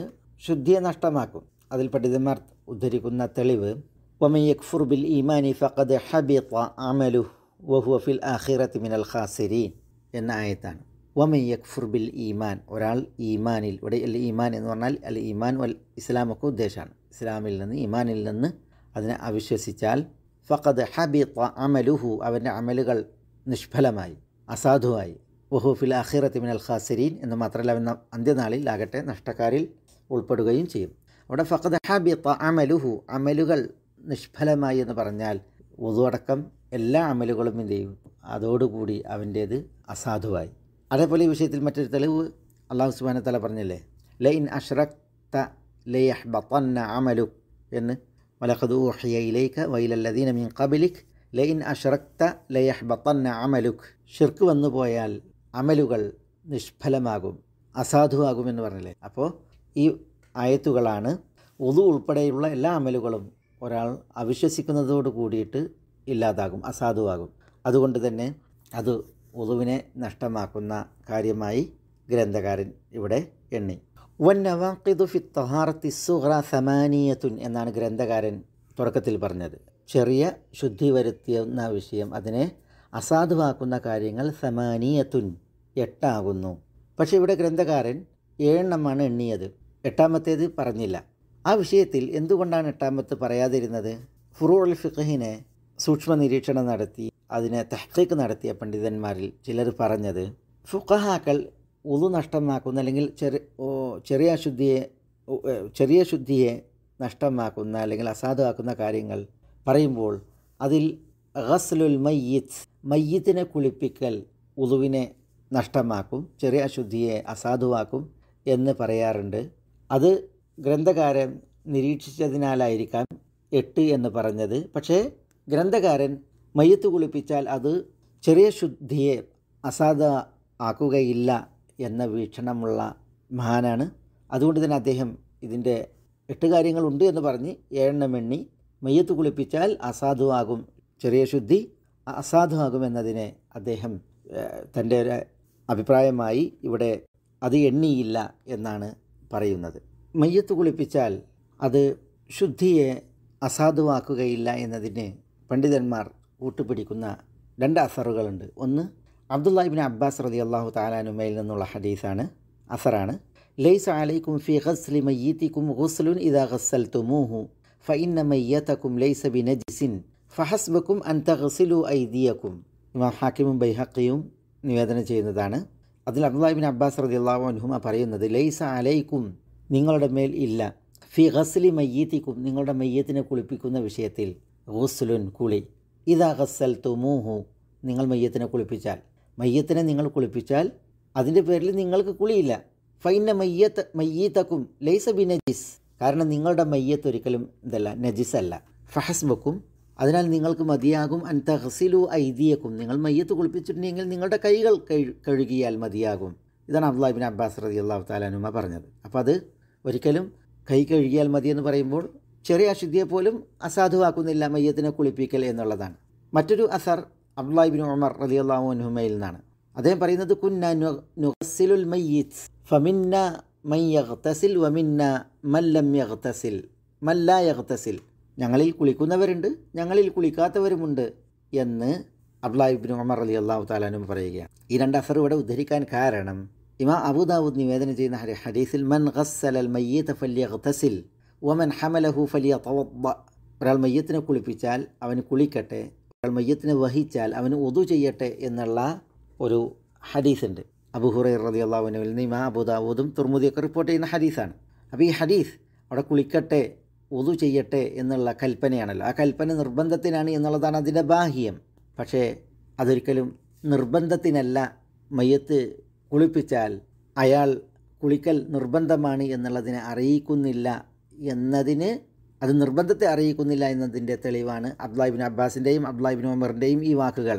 ശുദ്ധിയെ നഷ്ടമാക്കും അതിൽ പണ്ഡിതന്മാർ ഉദ്ധരിക്കുന്ന തെളിവ് ومن يكفر بالإيمان فقد حبط عمله وهو في الآخرة من الخاسرين എന്ന ആയത്താണ് വമൻ യക്ഫുർ ബിൽ ഈമാൻ ഒരാൾ ഈമാനിൽ ഇവിടെ അൽ ഈമാൻ എന്ന് പറഞ്ഞാൽ അൽ ഈമാൻ വൽ ഇസ്ലാമൊക്കെ ഉദ്ദേശമാണ് ഇസ്ലാമിൽ നിന്ന് ഈമാനിൽ നിന്ന് അതിനെ അവിശ്വസിച്ചാൽ ഫഖദ് ഹബിത്ത അമലുഹു അവൻ്റെ അമലുകൾ നിഷ്ഫലമായി അസാധുവായി വഹുഫിൽ അഖിറത്ത് മിനൽ ഖാസിരീൻ എന്ന് മാത്രമല്ല അവൻ അന്ത്യനാളിൽ ആകട്ടെ നഷ്ടക്കാരിൽ ഉൾപ്പെടുകയും ചെയ്യും അവിടെ ഫഖദ് ഹബിത്ത അമലുഹു അമലുകൾ നിഷ്ഫലമായി എന്ന് പറഞ്ഞാൽ അടക്കം എല്ലാ അമലുകളും എന്ത് ചെയ്യും അതോടുകൂടി അവൻ്റേത് അസാധുവായി അതേപോലെ ഈ വിഷയത്തിൽ മറ്റൊരു തെളിവ് അള്ളാഹു സുബാന തല പറഞ്ഞില്ലേ ലൈൻ അഷ്റക്ത ലൈ ബത്തന്ന അമലു എന്ന് മലഖദ് ഊഹയിലേക്ക് വൈലല്ലദീന മീൻ കബിലിക് ലൈൻ അഷ്റക്ത ലൈ ബത്തന്ന അമലുഖ് ഷിർക്ക് വന്നു പോയാൽ അമലുകൾ നിഷ്ഫലമാകും അസാധുവാകുമെന്ന് പറഞ്ഞില്ലേ അപ്പോൾ ഈ ആയത്തുകളാണ് ഒതു ഉൾപ്പെടെയുള്ള എല്ലാ അമലുകളും ഒരാൾ അവിശ്വസിക്കുന്നതോട് കൂടിയിട്ട് ഇല്ലാതാകും അസാധുവാകും അതുകൊണ്ട് തന്നെ അത് ഉളുവിനെ നഷ്ടമാക്കുന്ന കാര്യമായി ഗ്രന്ഥകാരൻ ഇവിടെ എണ്ണി വൻ നവാഖിദു ഫി തൊഹാറത്തി സുഹ്ര സമാനീയത്തുൻ എന്നാണ് ഗ്രന്ഥകാരൻ തുടക്കത്തിൽ പറഞ്ഞത് ചെറിയ ശുദ്ധി വരുത്തിയെന്ന വിഷയം അതിനെ അസാധുവാക്കുന്ന കാര്യങ്ങൾ സമാനീയത്തുൻ എട്ടാകുന്നു പക്ഷേ ഇവിടെ ഗ്രന്ഥകാരൻ ഏഴെണ്ണമാണ് എണ്ണിയത് എട്ടാമത്തേത് പറഞ്ഞില്ല ആ വിഷയത്തിൽ എന്തുകൊണ്ടാണ് എട്ടാമത്ത് പറയാതിരുന്നത് ഫുറൂൾ ഫിഖഹിനെ സൂക്ഷ്മ നിരീക്ഷണം നടത്തി അതിനെ തഹ്ഖീഖ് നടത്തിയ പണ്ഡിതന്മാരിൽ ചിലർ പറഞ്ഞത് ഫുഖഹാക്കൾ ഉതു നഷ്ടമാക്കുന്ന അല്ലെങ്കിൽ ചെറിയ ചെറിയ അശുദ്ധിയെ ചെറിയ ശുദ്ധിയെ നഷ്ടമാക്കുന്ന അല്ലെങ്കിൽ അസാധുവാക്കുന്ന കാര്യങ്ങൾ പറയുമ്പോൾ അതിൽ ഗസ്ലുൽ മയ്യത്ത് മയ്യത്തിനെ കുളിപ്പിക്കൽ ഉതുവിനെ നഷ്ടമാക്കും ചെറിയ അശുദ്ധിയെ അസാധുവാക്കും എന്ന് പറയാറുണ്ട് അത് ഗ്രന്ഥകാരൻ നിരീക്ഷിച്ചതിനാലായിരിക്കാം എട്ട് എന്ന് പറഞ്ഞത് പക്ഷേ ഗ്രന്ഥകാരൻ മയ്യത്ത് കുളിപ്പിച്ചാൽ അത് ചെറിയ ശുദ്ധിയെ അസാധ ആക്കുകയില്ല എന്ന വീക്ഷണമുള്ള മഹാനാണ് അതുകൊണ്ട് തന്നെ അദ്ദേഹം ഇതിൻ്റെ എട്ട് കാര്യങ്ങളുണ്ട് എന്ന് പറഞ്ഞ് ഏഴെണ്ണം എണ്ണി മയ്യത്ത് കുളിപ്പിച്ചാൽ അസാധുവാകും ചെറിയ ശുദ്ധി അസാധുവാകും എന്നതിനെ അദ്ദേഹം തൻ്റെ ഒരു അഭിപ്രായമായി ഇവിടെ അത് എണ്ണിയില്ല എന്നാണ് പറയുന്നത് മയ്യത്ത് കുളിപ്പിച്ചാൽ അത് ശുദ്ധിയെ അസാധുവാക്കുകയില്ല എന്നതിന് പണ്ഡിതന്മാർ കൂട്ടുപിടിക്കുന്ന രണ്ട് അസറുകളുണ്ട് ഒന്ന് അബ്ദുല്ലാഹിബിൻ അബ്ബാസ് റതി അള്ളാഹു താലാനുമയിൽ നിന്നുള്ള ഹദീസാണ് അസറാണ് ലൈസ അലൈക്കും ഫി ഖസ്ലി മയ്യത്തിക്കും ഇതാ ഇദാ തുമൂഹു ഫഇന്ന മയ്യത്തക്കും ലൈസ ബിനജിസിൻ ഫഹസ്ബക്കും അൻത ഖസിലു ഐദിയക്കും ഇമാം ഹാക്കിമും ബൈഹക്കയും നിവേദനം ചെയ്യുന്നതാണ് അതിൽ അബ്ദുല്ലാഹിബിൻ അബ്ബാസ് റതി അള്ളാഹു അനുഹുമ പറയുന്നത് ലൈസ അലൈക്കും നിങ്ങളുടെ മേൽ ഇല്ല ഫി ഹസ്ലി മയ്യത്തിക്കും നിങ്ങളുടെ മയ്യത്തിനെ കുളിപ്പിക്കുന്ന വിഷയത്തിൽ ഗുസ്ലുൻ കുളി ഇതാ ഹസൽ തുമൂഹു നിങ്ങൾ മയ്യത്തിനെ കുളിപ്പിച്ചാൽ മയ്യത്തിനെ നിങ്ങൾ കുളിപ്പിച്ചാൽ അതിൻ്റെ പേരിൽ നിങ്ങൾക്ക് കുളിയില്ല ഫൈന മയ്യത്ത് മയ്യത്തക്കും ലൈസ ബി നജീസ് കാരണം നിങ്ങളുടെ മയ്യത്ത് ഒരിക്കലും ഇതല്ല നജിസ് അല്ല വെക്കും അതിനാൽ നിങ്ങൾക്ക് മതിയാകും അൻ തഹസിലു ഐദിയക്കും നിങ്ങൾ മയ്യത്ത് കുളിപ്പിച്ചിട്ടുണ്ടെങ്കിൽ നിങ്ങളുടെ കൈകൾ കഴുകിയാൽ മതിയാകും ഇതാണ് അബ്ദുല്ലാഹിബിൻ അബ്ബാസ് റതി അള്ളാഹു താലാനുമ പറഞ്ഞത് അപ്പോൾ അത് ഒരിക്കലും കൈ കഴുകിയാൽ മതിയെന്ന് പറയുമ്പോൾ ചെറിയ അശുദ്ധിയെ പോലും അസാധുവാക്കുന്നില്ല മയ്യത്തിനെ കുളിപ്പിക്കൽ എന്നുള്ളതാണ് മറ്റൊരു അസർ അബ്ദുല്ലാഹിബിൻ ഉമർ റലി അള്ളാഹുനുഹുമയിൽ നിന്നാണ് അദ്ദേഹം പറയുന്നത് കുന്ന നുഹസിലുൽ ഞങ്ങളിൽ കുളിക്കുന്നവരുണ്ട് ഞങ്ങളിൽ കുളിക്കാത്തവരുമുണ്ട് എന്ന് അബ്ദുല്ലാഹിബിൻ ഉമർ അലി അള്ളാഹു താലാനും പറയുകയാണ് ഈ രണ്ട് അസർ ഇവിടെ ഉദ്ധരിക്കാൻ കാരണം ഇമാം അബൂദാവൂദ് നിവേദനം ചെയ്യുന്ന ഹദീസിൽ മൻ ഖസ്സലൽ മയ്യത്ത് ഫലിയ ഖത്തസിൽ ഒമൻ ഹമലഹു ഫലിയ തവബ ഒരാൾ മയ്യത്തിനെ കുളിപ്പിച്ചാൽ അവന് കുളിക്കട്ടെ ഒരാൾ മയ്യത്തിനെ വഹിച്ചാൽ അവന് ഒതു ചെയ്യട്ടെ എന്നുള്ള ഒരു ഹദീസുണ്ട് അബുഹുറൈ റതി അള്ളാഹുനുവിൽ നിന്ന് ഇമാ അബുദാവൂദും തുർമുദിയൊക്കെ റിപ്പോർട്ട് ചെയ്യുന്ന ഹദീസാണ് അപ്പോൾ ഈ ഹദീസ് അവിടെ കുളിക്കട്ടെ ഒതു ചെയ്യട്ടെ എന്നുള്ള കൽപ്പനയാണല്ലോ ആ കൽപ്പന നിർബന്ധത്തിനാണ് എന്നുള്ളതാണ് അതിൻ്റെ ബാഹ്യം പക്ഷേ അതൊരിക്കലും നിർബന്ധത്തിനല്ല മയ്യത്ത് കുളിപ്പിച്ചാൽ അയാൾ കുളിക്കൽ നിർബന്ധമാണ് എന്നുള്ളതിനെ അറിയിക്കുന്നില്ല എന്നതിന് അത് നിർബന്ധത്തെ അറിയിക്കുന്നില്ല എന്നതിൻ്റെ തെളിവാണ് അബ്ദുലാഹിബിൻ അബ്ബാസിൻ്റെയും അബ്ദുലാഹിബിൻ ഒമറിൻ്റെയും ഈ വാക്കുകൾ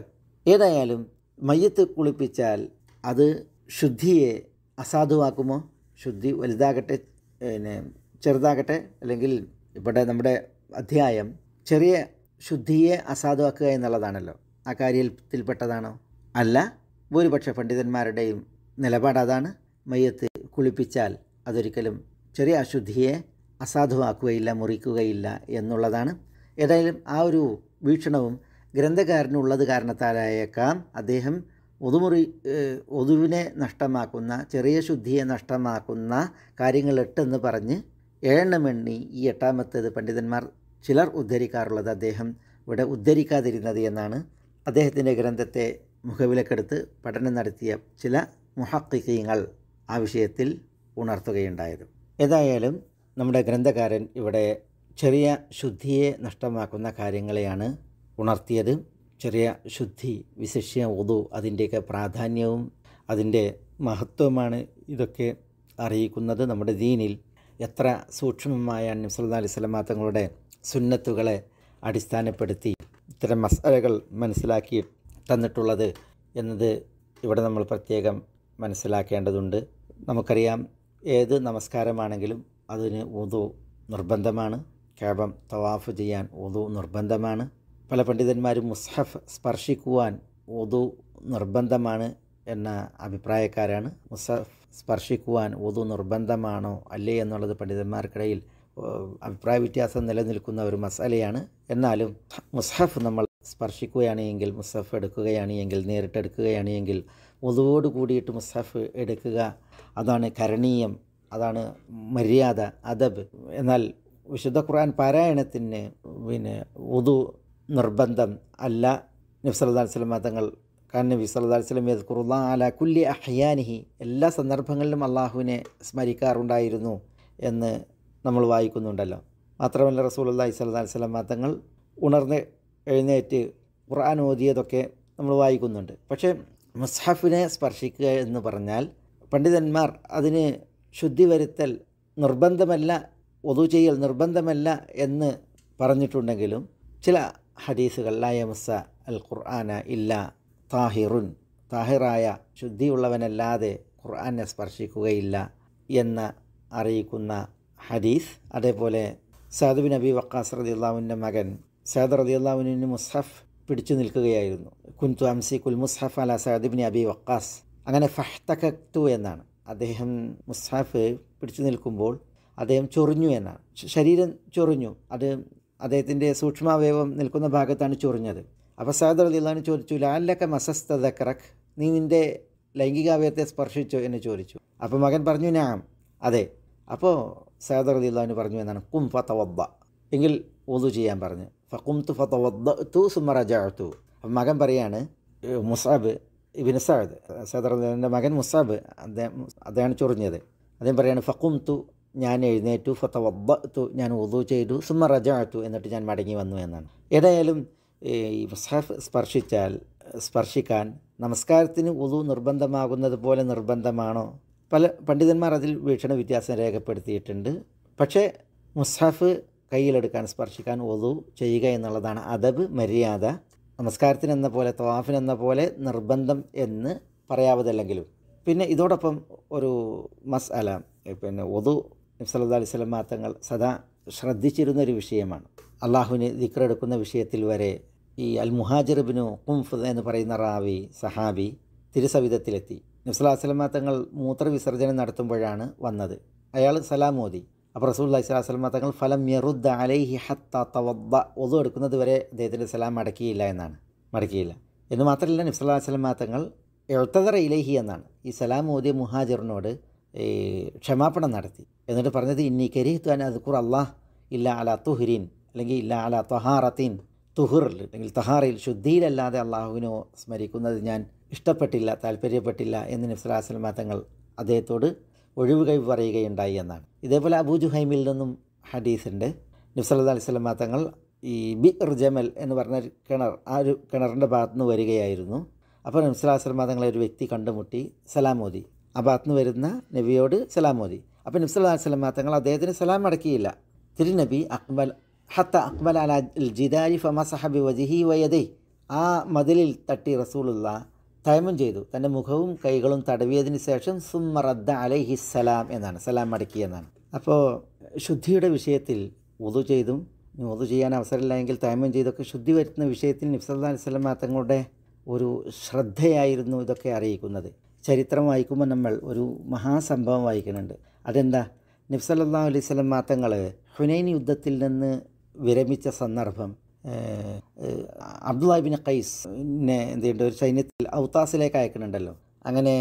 ഏതായാലും മയ്യത്ത് കുളിപ്പിച്ചാൽ അത് ശുദ്ധിയെ അസാധുവാക്കുമോ ശുദ്ധി വലുതാകട്ടെ പിന്നെ ചെറുതാകട്ടെ അല്ലെങ്കിൽ ഇവിടെ നമ്മുടെ അധ്യായം ചെറിയ ശുദ്ധിയെ അസാധുവാക്കുക എന്നുള്ളതാണല്ലോ ആ കാര്യത്തിൽപ്പെട്ടതാണോ അല്ല ഭൂരിപക്ഷ പണ്ഡിതന്മാരുടെയും നിലപാട് അതാണ് മയ്യത്ത് കുളിപ്പിച്ചാൽ അതൊരിക്കലും ചെറിയ അശുദ്ധിയെ അസാധുവാക്കുകയില്ല മുറിക്കുകയില്ല എന്നുള്ളതാണ് ഏതായാലും ആ ഒരു വീക്ഷണവും ഗ്രന്ഥകാരനുള്ളത് കാരണത്താലായേക്കാം അദ്ദേഹം ഒതുമുറി ഒതുവിനെ നഷ്ടമാക്കുന്ന ചെറിയ ശുദ്ധിയെ നഷ്ടമാക്കുന്ന കാര്യങ്ങൾ എട്ടെന്ന് പറഞ്ഞ് ഏഴെണ്ണമെണ്ണി ഈ എട്ടാമത്തേത് പണ്ഡിതന്മാർ ചിലർ ഉദ്ധരിക്കാറുള്ളത് അദ്ദേഹം ഇവിടെ ഉദ്ധരിക്കാതിരുന്നത് എന്നാണ് അദ്ദേഹത്തിൻ്റെ ഗ്രന്ഥത്തെ മുഖവിലക്കെടുത്ത് പഠനം നടത്തിയ ചില മുഹക്കിക്കീങ്ങൾ ആ വിഷയത്തിൽ ഉണർത്തുകയുണ്ടായത് ഏതായാലും നമ്മുടെ ഗ്രന്ഥകാരൻ ഇവിടെ ചെറിയ ശുദ്ധിയെ നഷ്ടമാക്കുന്ന കാര്യങ്ങളെയാണ് ഉണർത്തിയത് ചെറിയ ശുദ്ധി വിശിഷ്യ ഉതു അതിൻ്റെയൊക്കെ പ്രാധാന്യവും അതിൻ്റെ മഹത്വമാണ് ഇതൊക്കെ അറിയിക്കുന്നത് നമ്മുടെ ദീനിൽ എത്ര സൂക്ഷ്മമായ നിസ്ലാ അലൈഹി തങ്ങളുടെ സുന്നത്തുകളെ അടിസ്ഥാനപ്പെടുത്തി ഇത്തരം മസാലകൾ മനസ്സിലാക്കി തന്നിട്ടുള്ളത് എന്നത് ഇവിടെ നമ്മൾ പ്രത്യേകം മനസ്സിലാക്കേണ്ടതുണ്ട് നമുക്കറിയാം ഏത് നമസ്കാരമാണെങ്കിലും അതിന് ഉതു നിർബന്ധമാണ് കേവം തവാഫ് ചെയ്യാൻ ഉതു നിർബന്ധമാണ് പല പണ്ഡിതന്മാരും മുസ്ഹഫ് സ്പർശിക്കുവാൻ ഉതു നിർബന്ധമാണ് എന്ന അഭിപ്രായക്കാരാണ് മുസ്ഹഫ് സ്പർശിക്കുവാൻ ഉതു നിർബന്ധമാണോ അല്ലേ എന്നുള്ളത് പണ്ഡിതന്മാർക്കിടയിൽ അഭിപ്രായ വ്യത്യാസം നിലനിൽക്കുന്ന ഒരു മസാലയാണ് എന്നാലും മുസഹഫ് നമ്മൾ സ്പർശിക്കുകയാണെങ്കിൽ മുസഫ് എടുക്കുകയാണെങ്കിൽ നേരിട്ടെടുക്കുകയാണെങ്കിൽ ഒതുവോട് കൂടിയിട്ട് മുസാഫ് എടുക്കുക അതാണ് കരണീയം അതാണ് മര്യാദ അദബ് എന്നാൽ വിശുദ്ധ ഖുർആൻ പാരായണത്തിന് പിന്നെ ഉതു നിർബന്ധം അല്ല നബ്സല്ലാ സ്വലം തങ്ങൾ കാരണം നബി സല്ലാ വസ്ലം അല കുല്ലി അഹ്യാനിഹി എല്ലാ സന്ദർഭങ്ങളിലും അള്ളാഹുവിനെ സ്മരിക്കാറുണ്ടായിരുന്നു എന്ന് നമ്മൾ വായിക്കുന്നുണ്ടല്ലോ മാത്രമല്ല റസൂൽ അള്ളാഹി സല്ലാ വസ്ലം തങ്ങൾ ഉണർന്ന് എഴുന്നേറ്റ് ഖുർആൻ ഓതിയതൊക്കെ നമ്മൾ വായിക്കുന്നുണ്ട് പക്ഷേ മുസ്ഹഫിനെ സ്പർശിക്കുക എന്ന് പറഞ്ഞാൽ പണ്ഡിതന്മാർ അതിന് ശുദ്ധി വരുത്തൽ നിർബന്ധമല്ല ഒതു ചെയ്യൽ നിർബന്ധമല്ല എന്ന് പറഞ്ഞിട്ടുണ്ടെങ്കിലും ചില ഹദീസുകൾ ലയമസ അൽ ഖുർആന ഇല്ല താഹിറുൻ താഹിറായ ശുദ്ധിയുള്ളവനല്ലാതെ ഖുർആനെ സ്പർശിക്കുകയില്ല എന്ന് അറിയിക്കുന്ന ഹദീസ് അതേപോലെ സാദുബിൻ നബി വക്കാസ് റദിയുള്ളാവിൻ്റെ മകൻ സാദ് റദിയുള്ളാവിന് മുസ്ഹഫ് പിടിച്ചു നിൽക്കുകയായിരുന്നു കുൻതു അംസി കുൽ മുസ്ഹഫ് അല സഅദിബിൻ അബി വക്കാസ് അങ്ങനെ ഫഹ്തഖത്തു എന്നാണ് അദ്ദേഹം മുസ്ഹാഫ് പിടിച്ചു നിൽക്കുമ്പോൾ അദ്ദേഹം ചൊറിഞ്ഞു എന്നാണ് ശരീരം ചൊറിഞ്ഞു അത് അദ്ദേഹത്തിൻ്റെ സൂക്ഷ്മാവയവം നിൽക്കുന്ന ഭാഗത്താണ് ചൊറിഞ്ഞത് അപ്പോൾ സാദർ അലിള്ളാണ് ചോദിച്ചു ലാലക്ക മസസ്തദക്രഖ് നീ നിൻ്റെ ലൈംഗികാവയവത്തെ സ്പർശിച്ചോ എന്ന് ചോദിച്ചു അപ്പോൾ മകൻ പറഞ്ഞു നാം അതെ അപ്പോൾ സാദർ അലിള്ളാന് പറഞ്ഞു എന്നാണ് കും ഫത്തവബ്ബ എങ്കിൽ ഓതു ചെയ്യാൻ പറഞ്ഞു ഫക്കുംത്തു ഫതവദ്ദു സുമറജഅത്തു അപ്പം മകൻ പറയാണ് മുസാബ് ഇബിൻ സാദ് സദറിൻ്റെ മകൻ മുസാബ് അദ്ദേഹം അദ്ദേഹമാണ് ചൊറിഞ്ഞത് അദ്ദേഹം പറയാണ് ഫക്കുംത്തു ഞാൻ എഴുന്നേറ്റു ഫതവദ്ദു ഞാൻ ഉദു ചെയ്തു സുമറജഅത്തു എന്നിട്ട് ഞാൻ മടങ്ങി വന്നു എന്നാണ് ഏതായാലും ഈ മുസാഫ് സ്പർശിച്ചാൽ സ്പർശിക്കാൻ നമസ്കാരത്തിന് ഉദു നിർബന്ധമാകുന്നത് പോലെ നിർബന്ധമാണോ പല പണ്ഡിതന്മാർ അതിൽ വീക്ഷണ വ്യത്യാസം രേഖപ്പെടുത്തിയിട്ടുണ്ട് പക്ഷേ മുസാഫ് കയ്യിലെടുക്കാൻ സ്പർശിക്കാൻ ഒതു ചെയ്യുക എന്നുള്ളതാണ് അദബ് മര്യാദ നമസ്കാരത്തിനെന്ന പോലെ തവാഫിനെന്ന പോലെ നിർബന്ധം എന്ന് പറയാവതല്ലെങ്കിലും പിന്നെ ഇതോടൊപ്പം ഒരു മസ് അല പിന്നെ ഒതു നബ്സല്ലാ അലൈഹി സ്വലമാ തങ്ങൾ സദാ ശ്രദ്ധിച്ചിരുന്ന ഒരു വിഷയമാണ് അള്ളാഹുവിന് ദിക്റെടുക്കുന്ന വിഷയത്തിൽ വരെ ഈ അൽ മുഹാജിറബിനു കുംഫ് എന്ന് പറയുന്ന റാവി സഹാബി തിരുസവിധത്തിലെത്തി നബ്സല്ലാ സ്വലമാ തങ്ങൾ മൂത്രവിസർജനം നടത്തുമ്പോഴാണ് വന്നത് അയാൾ സലാമോദി അപ്പോൾ റസൂല്ലാഹി സ്വലാസ്ലമ തങ്ങൾ ഫലം യറുദ്ദ അലൈഹി ഹത്ത തവദ്ദ ഒതു എടുക്കുന്നത് വരെ അദ്ദേഹത്തിൻ്റെ സലാം മടക്കിയില്ല എന്നാണ് മടക്കിയില്ല എന്ന് മാത്രമല്ല നബ്സല്ലാ സ്വലമ തങ്ങൾ എഴുത്തതറ ഇലൈഹി എന്നാണ് ഈ സലാം ഓതിയ മുഹാജിറിനോട് ഈ ക്ഷമാപണം നടത്തി എന്നിട്ട് പറഞ്ഞത് ഇന്നി കരീത്തു അന അതുക്കുർ അള്ളാഹ് ഇല്ല അല തുഹുരീൻ അല്ലെങ്കിൽ ഇല്ല അല തൊഹാറത്തീൻ തുഹുറിൽ അല്ലെങ്കിൽ തഹാറയിൽ ശുദ്ധിയിലല്ലാതെ അള്ളാഹുവിനോ സ്മരിക്കുന്നത് ഞാൻ ഇഷ്ടപ്പെട്ടില്ല താല്പര്യപ്പെട്ടില്ല എന്ന് നബ്സലാസ്ലമ തങ്ങൾ അദ്ദേഹത്തോട് ഒഴിവുകൈ പറയുകയുണ്ടായി എന്നാണ് ഇതേപോലെ അബൂ ജുഹൈമിൽ നിന്നും ഹദീസുണ്ട് അലൈഹി അലിസ്ലമ തങ്ങൾ ഈ ബിർ ജമൽ എന്ന് പറഞ്ഞ കിണർ ആ ഒരു കിണറിൻ്റെ നിന്ന് വരികയായിരുന്നു അപ്പോൾ നബ്സലാസ്ലമ തങ്ങളെ ഒരു വ്യക്തി കണ്ടുമുട്ടി സലാം മോദി ആ നിന്ന് വരുന്ന നബിയോട് സലാം മോദി അപ്പോൾ നബ്സല്ലാസ്ലമ തങ്ങൾ അദ്ദേഹത്തിന് സലാം അടക്കിയില്ല തിരുനബി അക്ബൽ ഹത്ത അക്ബൽ അലാ ജിദാരി ഫമ സഹബി വജിഹി വയദൈ ആ മതിലിൽ തട്ടി റസൂൾ തയമം ചെയ്തു തൻ്റെ മുഖവും കൈകളും തടവിയതിന് ശേഷം അലൈഹി സലാം എന്നാണ് സലാം മടക്കി എന്നാണ് അപ്പോൾ ശുദ്ധിയുടെ വിഷയത്തിൽ ഉതു ചെയ്തും ഉതു ചെയ്യാൻ അവസരമില്ലായെങ്കിൽ തയമം ചെയ്തൊക്കെ ശുദ്ധി വരുത്തുന്ന വിഷയത്തിൽ നിഫ്സല്ലാ അലിസ്ലാം തങ്ങളുടെ ഒരു ശ്രദ്ധയായിരുന്നു ഇതൊക്കെ അറിയിക്കുന്നത് ചരിത്രം വായിക്കുമ്പോൾ നമ്മൾ ഒരു മഹാസംഭവം വായിക്കുന്നുണ്ട് അതെന്താ നിഫ്സല്ലാ അലൈഹി സ്വലം മാത്തങ്ങൾ ഹുനൈൻ യുദ്ധത്തിൽ നിന്ന് വിരമിച്ച സന്ദർഭം അബ്ദുല്ലാഹിബിൻ ഖൈസിനെ എന്ത് ചെയ്യുന്നുണ്ട് ഒരു സൈന്യത്തിൽ ഔത്താസിലേക്ക് അയക്കുന്നുണ്ടല്ലോ അങ്ങനെ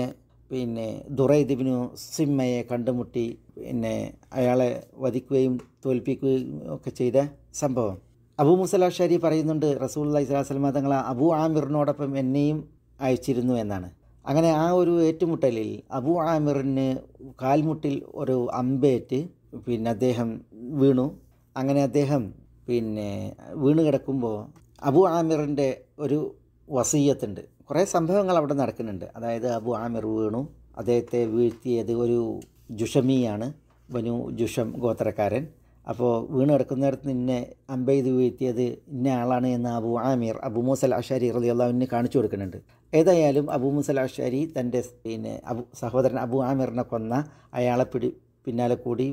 പിന്നെ ദുറൈദിബിനു സിമ്മയെ കണ്ടുമുട്ടി പിന്നെ അയാളെ വധിക്കുകയും തോൽപ്പിക്കുകയും ഒക്കെ ചെയ്ത സംഭവം അബു മുസല ഷരി പറയുന്നുണ്ട് റസൂല്ലാ ഇസ്ലാസ്ലമ തങ്ങൾ അബു ആമിറിനോടൊപ്പം എന്നെയും അയച്ചിരുന്നു എന്നാണ് അങ്ങനെ ആ ഒരു ഏറ്റുമുട്ടലിൽ അബു ആമിറിന് കാൽമുട്ടിൽ ഒരു അമ്പേറ്റ് പിന്നെ അദ്ദേഹം വീണു അങ്ങനെ അദ്ദേഹം പിന്നെ വീണ് കിടക്കുമ്പോൾ അബു ആമിറിൻ്റെ ഒരു വസീയത്തുണ്ട് കുറേ സംഭവങ്ങൾ അവിടെ നടക്കുന്നുണ്ട് അതായത് അബു ആമിർ വീണു അദ്ദേഹത്തെ വീഴ്ത്തിയത് ഒരു ജുഷമിയാണ് വനു ജുഷം ഗോത്രക്കാരൻ അപ്പോൾ വീണ് കിടക്കുന്നിടത്ത് നിന്നെ അമ്പെയ്ത് വീഴ്ത്തിയത് ഇന്ന ആളാണ് എന്ന് അബു ആമിർ അബു മുസൽ അഷാരി റലിയുള്ളവിന് കാണിച്ചു കൊടുക്കുന്നുണ്ട് ഏതായാലും അബു മുസൽ അഷാരി തൻ്റെ പിന്നെ അബു സഹോദരൻ അബു ആമിറിനെ കൊന്ന അയാളെ പിടി പിന്നാലെ കൂടി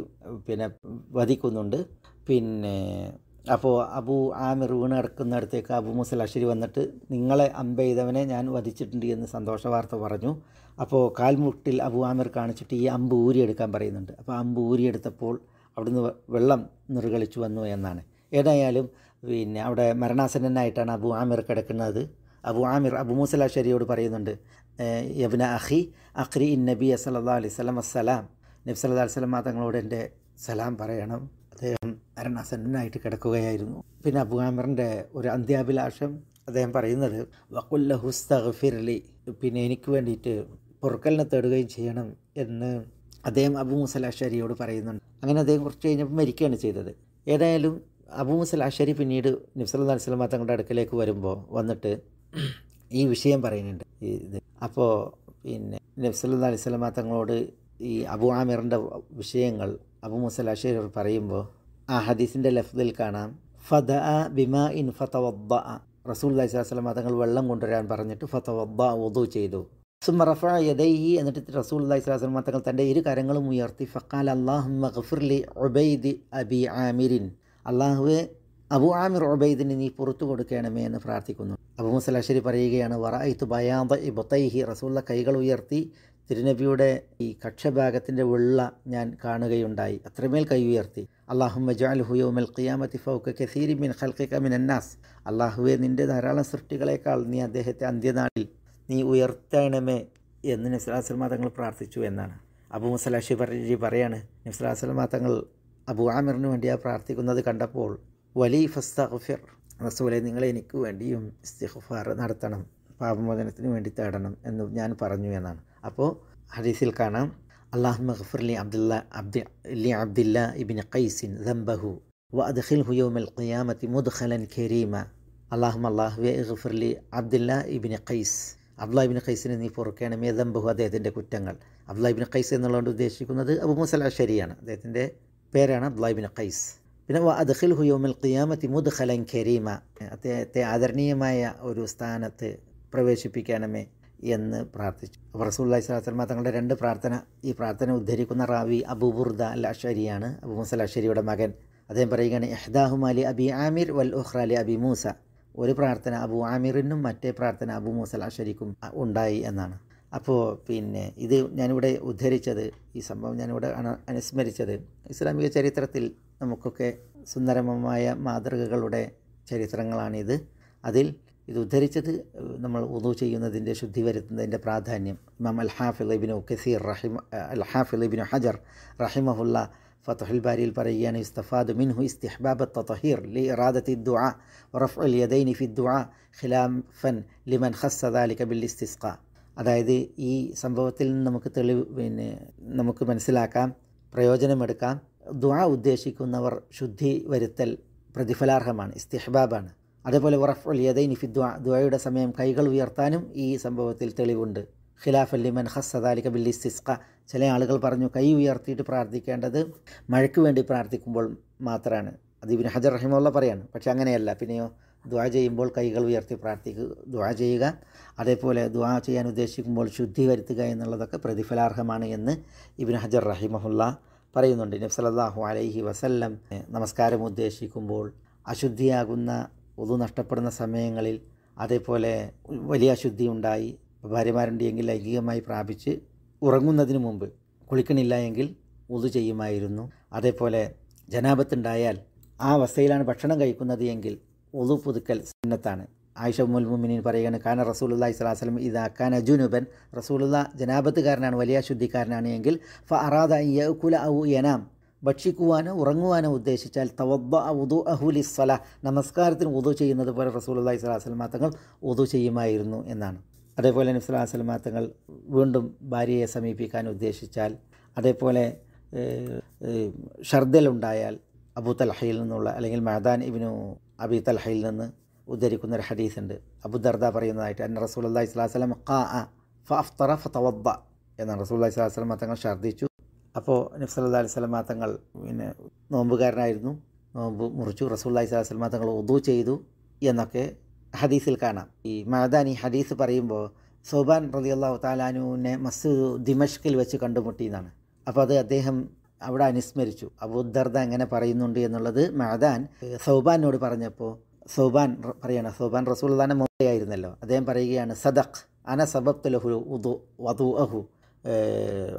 പിന്നെ വധിക്കുന്നുണ്ട് പിന്നെ അപ്പോൾ അബു ആമിർ വീണടക്കുന്നിടത്തേക്ക് അബു മുസൽ അഷരി വന്നിട്ട് നിങ്ങളെ അമ്പെയ്തവനെ ഞാൻ വധിച്ചിട്ടുണ്ട് എന്ന് സന്തോഷ വാർത്ത പറഞ്ഞു അപ്പോൾ കാൽമുട്ടിൽ അബു ആമിർ കാണിച്ചിട്ട് ഈ അമ്പ് ഊരിയെടുക്കാൻ പറയുന്നുണ്ട് അപ്പോൾ അമ്പ് ഊരിയെടുത്തപ്പോൾ അവിടുന്ന് വെള്ളം നിറുകളിച്ചു വന്നു എന്നാണ് ഏതായാലും പിന്നെ അവിടെ മരണാസന്നനായിട്ടാണ് അബു ആമിർ കിടക്കുന്നത് അബു ആമിർ അബു മുസല അഷരിയോട് പറയുന്നുണ്ട് യബ്ന അഹി അഖ്രി ഇൻ നബി സല്ലാ അലൈഹി അസ്സലാം നബ്സ് അല്ലാ അലൈഹി തങ്ങളോട് എൻ്റെ സലാം പറയണം അദ്ദേഹം മരണാസന്നനായിട്ട് കിടക്കുകയായിരുന്നു പിന്നെ അബുഗാമറിൻ്റെ ഒരു അന്ത്യാഭിലാഷം അദ്ദേഹം പറയുന്നത് വക്കുല്ലഹുസ്തഫിർലി പിന്നെ എനിക്ക് വേണ്ടിയിട്ട് പൊറുക്കലിനെ തേടുകയും ചെയ്യണം എന്ന് അദ്ദേഹം അബു മുസലാശ്ശേരിയോട് പറയുന്നുണ്ട് അങ്ങനെ അദ്ദേഹം കുറച്ച് കഴിഞ്ഞപ്പോൾ മരിക്കുകയാണ് ചെയ്തത് ഏതായാലും അബു മുസലാശ്ശേരി പിന്നീട് നിഫ്സലു നസ്ലമ തങ്ങളുടെ അടുക്കലേക്ക് വരുമ്പോൾ വന്നിട്ട് ഈ വിഷയം പറയുന്നുണ്ട് ഇത് അപ്പോൾ പിന്നെ നബ്സല്ലാ അലൈഹി തങ്ങളോട് ഈ അബു ആമിറിൻ്റെ വിഷയങ്ങൾ അബു മുസലാഷീർ പറയുമ്പോൾ ആ ഹദീസിൻ്റെ ലഫ്തിൽ കാണാം ഫത ബിമ ഇൻ ഫതവദ്ദ റസൂൽ അലൈഹിസ്ലാം തങ്ങൾ വെള്ളം കൊണ്ടുവരാൻ പറഞ്ഞിട്ട് ഫതവദ്ദ ഉദു ചെയ്തു സുമ റഫ യദൈഹി എന്നിട്ട് റസൂൽ അലൈഹിസ്ലാം തങ്ങൾ തൻ്റെ ഇരു കരങ്ങളും ഉയർത്തി ഫക്കാൽ അള്ളാഹു ഗഫിർലി ഒബൈദ് അബി ആമിരിൻ അള്ളാഹുവെ അബു ആമിർ ഒബൈദിന് നീ പുറത്തു കൊടുക്കണമേ എന്ന് പ്രാർത്ഥിക്കുന്നു അബു മുസലാശ്ശേരി പറയുകയാണ് വറ ഇത്ത് ബയാദ ഇബത്തൈഹി റസൂള്ള കൈകൾ ഉയർത്തി തിരുനബിയുടെ ഈ കക്ഷഭാഗത്തിൻ്റെ വെള്ള ഞാൻ കാണുകയുണ്ടായി അത്രമേൽ കൈ ഉയർത്തി അള്ളാഹുമ്മ ജാൽഹുയോമൽ ഖിയാമത്തി കസീരി മിൻ ഹൽക്കിക മിൻ അന്നാസ് അള്ളാഹുവെ നിൻ്റെ ധാരാളം സൃഷ്ടികളെക്കാൾ നീ അദ്ദേഹത്തെ അന്ത്യനാളിൽ നീ ഉയർത്തണമേ എന്ന് നബ്സലാസ്ലമ തങ്ങൾ പ്രാർത്ഥിച്ചു എന്നാണ് അബു മുസലാഷി പറഞ്ഞി പറയാണ് നബ്സലാസ്ലമ തങ്ങൾ അബു ആമിറിന് വേണ്ടി ആ പ്രാർത്ഥിക്കുന്നത് കണ്ടപ്പോൾ വലി ഫസ്തഫിർ റസൂലെ നിങ്ങൾ എനിക്ക് വേണ്ടിയും ഇസ്തിഹുഫാർ നടത്തണം പാപമോചനത്തിന് വേണ്ടി തേടണം എന്ന് ഞാൻ പറഞ്ഞു എന്നാണ് അപ്പോൾ ഹദീസിൽ കാണാം അള്ളാഹു മഹഫുർലി അബ്ദുല്ല അബ്ദി ലി അബ്ദില്ല ഇബിൻ ഖൈസിൻ ദംബഹു വ അദ്ഖിൽ ഹുയോമൽ ഖിയാമത്തി മുദ്ഖലൻ ഖരീമ അള്ളാഹു അള്ളാഹുവെ ഇഹ്ഫുർലി അബ്ദുല്ല ഇബിൻ ഖൈസ് ഇബിൻ ഖൈസിനെ നീ മേ ദംബഹു അദ്ദേഹത്തിൻ്റെ കുറ്റങ്ങൾ അബ്ദുല്ല ഇബിൻ ഖൈസ് എന്നുള്ളതുകൊണ്ട് ഉദ്ദേശിക്കുന്നത് അബു മുസല ശരിയാണ് അദ്ദേഹത്തിൻ്റെ പേരാണ് അബ്ദുല്ല ഇബിൻ ഖൈസ് പിന്നെ അദ്ഖിൽ ഹുയോമൽ ഖിയാമത്തി മുദ്ഖലൻ ഖരീമ അദ്ദേഹത്തെ ആദരണീയമായ ഒരു സ്ഥാനത്ത് പ്രവേശിപ്പിക്കണമേ എന്ന് പ്രാർത്ഥിച്ചു അപ്പോൾ റസൂല്ലാ സ്വലാസ്ലമ തങ്ങളുടെ രണ്ട് പ്രാർത്ഥന ഈ പ്രാർത്ഥന ഉദ്ധരിക്കുന്ന റാവി അബുബുർദ അൽ അഷരിയാണ് അബു മൂസ അൽ അഷരിയുടെ മകൻ അദ്ദേഹം പറയുകയാണ് അലി അബി ആമിർ വൽ ഉഹ്റാലി അബി മൂസ ഒരു പ്രാർത്ഥന അബു ആമിറിനും മറ്റേ പ്രാർത്ഥന അബു മൂസ അൽ അഷരിക്കും ഉണ്ടായി എന്നാണ് അപ്പോൾ പിന്നെ ഇത് ഞാനിവിടെ ഉദ്ധരിച്ചത് ഈ സംഭവം ഞാനിവിടെ അനുസ്മരിച്ചത് ഇസ്ലാമിക ചരിത്രത്തിൽ നമുക്കൊക്കെ സുന്ദരമായ മാതൃകകളുടെ ചരിത്രങ്ങളാണിത് അതിൽ ഇത് ഉദ്ധരിച്ചത് നമ്മൾ ഉദു ചെയ്യുന്നതിൻ്റെ ശുദ്ധി വരുത്തുന്നതിൻ്റെ പ്രാധാന്യം ഇമാം അൽ ഹാഫിൽ ഇബിനു കസീർ റഹിമ അൽ ഹാഫിൽ ഇബിനു ഹജർ റഹിമഹുല്ല ഫത്തുഹുൽ ബാരിയിൽ പറയുകയാണ് ഇസ്തഫാദു മിൻഹു ഇസ്തിഹ്ബാബ് തഹീർ ലി ഇറാദത്തി ദുആ റഫ് അൽ യദൈനി ഫി ദുആ ഖിലാഫൻ ലിമൻ ഖസ്സ ദാലിക ബിൽ ഇസ്തിസ്ക അതായത് ഈ സംഭവത്തിൽ നിന്ന് നമുക്ക് തെളിവ് പിന്നെ നമുക്ക് മനസ്സിലാക്കാം പ്രയോജനമെടുക്കാം ദുആ ഉദ്ദേശിക്കുന്നവർ ശുദ്ധി വരുത്തൽ പ്രതിഫലാർഹമാണ് ഇസ്തിഹ്ബാബാണ് അതേപോലെ വറഫുൽ യദൈൻ ഫി ദ്വാ ദ്വയുടെ സമയം കൈകൾ ഉയർത്താനും ഈ സംഭവത്തിൽ തെളിവുണ്ട് ഹസ് ഹസ്സദാലിക ബില്ലി സിസ്ക ചില ആളുകൾ പറഞ്ഞു കൈ ഉയർത്തിയിട്ട് പ്രാർത്ഥിക്കേണ്ടത് മഴയ്ക്ക് വേണ്ടി പ്രാർത്ഥിക്കുമ്പോൾ മാത്രമാണ് അത് ഇബിൻ ഹജർ റഹിമുള്ള പറയാണ് പക്ഷെ അങ്ങനെയല്ല പിന്നെയോ ദ്വാ ചെയ്യുമ്പോൾ കൈകൾ ഉയർത്തി പ്രാർത്ഥിക്കുക ദ്വാ ചെയ്യുക അതേപോലെ ദ്വാ ചെയ്യാൻ ഉദ്ദേശിക്കുമ്പോൾ ശുദ്ധി വരുത്തുക എന്നുള്ളതൊക്കെ പ്രതിഫലാർഹമാണ് എന്ന് ഇബിൻ ഹജർ റഹിമഹുല്ല പറയുന്നുണ്ട് നബ്സലാഹു അലൈഹി വസല്ലം നമസ്കാരം ഉദ്ദേശിക്കുമ്പോൾ അശുദ്ധിയാകുന്ന ഒതു നഷ്ടപ്പെടുന്ന സമയങ്ങളിൽ അതേപോലെ വലിയ അശുദ്ധി ഉണ്ടായി ഭാര്യമാരുണ്ടെങ്കിൽ ലൈംഗികമായി പ്രാപിച്ച് ഉറങ്ങുന്നതിന് മുമ്പ് കുളിക്കണില്ല എങ്കിൽ ഉതു ചെയ്യുമായിരുന്നു അതേപോലെ ജനാപത്തുണ്ടായാൽ ആ അവസ്ഥയിലാണ് ഭക്ഷണം കഴിക്കുന്നത് എങ്കിൽ ഒതു പുതുക്കൽ സുന്നത്താണ് ആയിഷ മുൽമുമിനിൻ പറയുകയാണ് കാന റസൂലുല്ലാ ഇസ്ലാസ്ലം ഇത് അക്കാൻ അജുനുബൻ റസൂലുള്ള ജനാപത്തുകാരനാണ് വലിയ ശുദ്ധിക്കാരനാണ് എങ്കിൽ ഫ അറാദ യക്കുല ഔ യനാം ഭക്ഷിക്കുവാനോ ഉറങ്ങുവാനോ ഉദ്ദേശിച്ചാൽ തവബ ഉദു അഹുലി സ്വല നമസ്കാരത്തിന് ഉദു ചെയ്യുന്നത് പോലെ റസൂലി സ്വലാസ്ലമാ തങ്ങൾ ഉദു ചെയ്യുമായിരുന്നു എന്നാണ് അതേപോലെ നബി സ്വലാസ്ലമാ തങ്ങൾ വീണ്ടും ഭാര്യയെ സമീപിക്കാൻ ഉദ്ദേശിച്ചാൽ അതേപോലെ ഷർദലുണ്ടായാൽ അബു തൽഹയിൽ നിന്നുള്ള അല്ലെങ്കിൽ മഹദാൻ ഇബിനു അബി തൽഹയിൽ നിന്ന് ഉദ്ധരിക്കുന്ന ഒരു ഉണ്ട് അബു ദർദ പറയുന്നതായിട്ട് അന്ന റസൂൽ അള്ളഹി സ്വലാസ്ലം ഖാ ഫ അഫ്തറ ഫ തവബ എന്നാണ് റസൂൽ അള്ളഹി സ്വലാസ്ലം തങ്ങൾ ഛർദ്ദിച്ചു അപ്പോൾ നബ്സല്ലാ അലൈഹി തങ്ങൾ പിന്നെ നോമ്പുകാരനായിരുന്നു നോമ്പ് മുറിച്ചു റസൂല്ലാഹി സ്വലാ സ്വലമാ തങ്ങൾ ഉദു ചെയ്തു എന്നൊക്കെ ഹദീസിൽ കാണാം ഈ മാദാനി ഹദീസ് പറയുമ്പോൾ സോബാൻ അള്ളാഹു താലാനുവിനെ മസ്ജിദ് ദിമഷ്കിൽ വെച്ച് കണ്ടുമുട്ടി എന്നാണ് അപ്പോൾ അത് അദ്ദേഹം അവിടെ അനുസ്മരിച്ചു അബൂദർദ എങ്ങനെ പറയുന്നുണ്ട് എന്നുള്ളത് മാദാൻ സൗബാനോട് പറഞ്ഞപ്പോൾ സോബാൻ പറയാണ് സോബാൻ റസൂൽ മുമ്പേ മോയായിരുന്നല്ലോ അദ്ദേഹം പറയുകയാണ് സദഖ് അന സബബ് ലഹു ഉദു വധു അഹു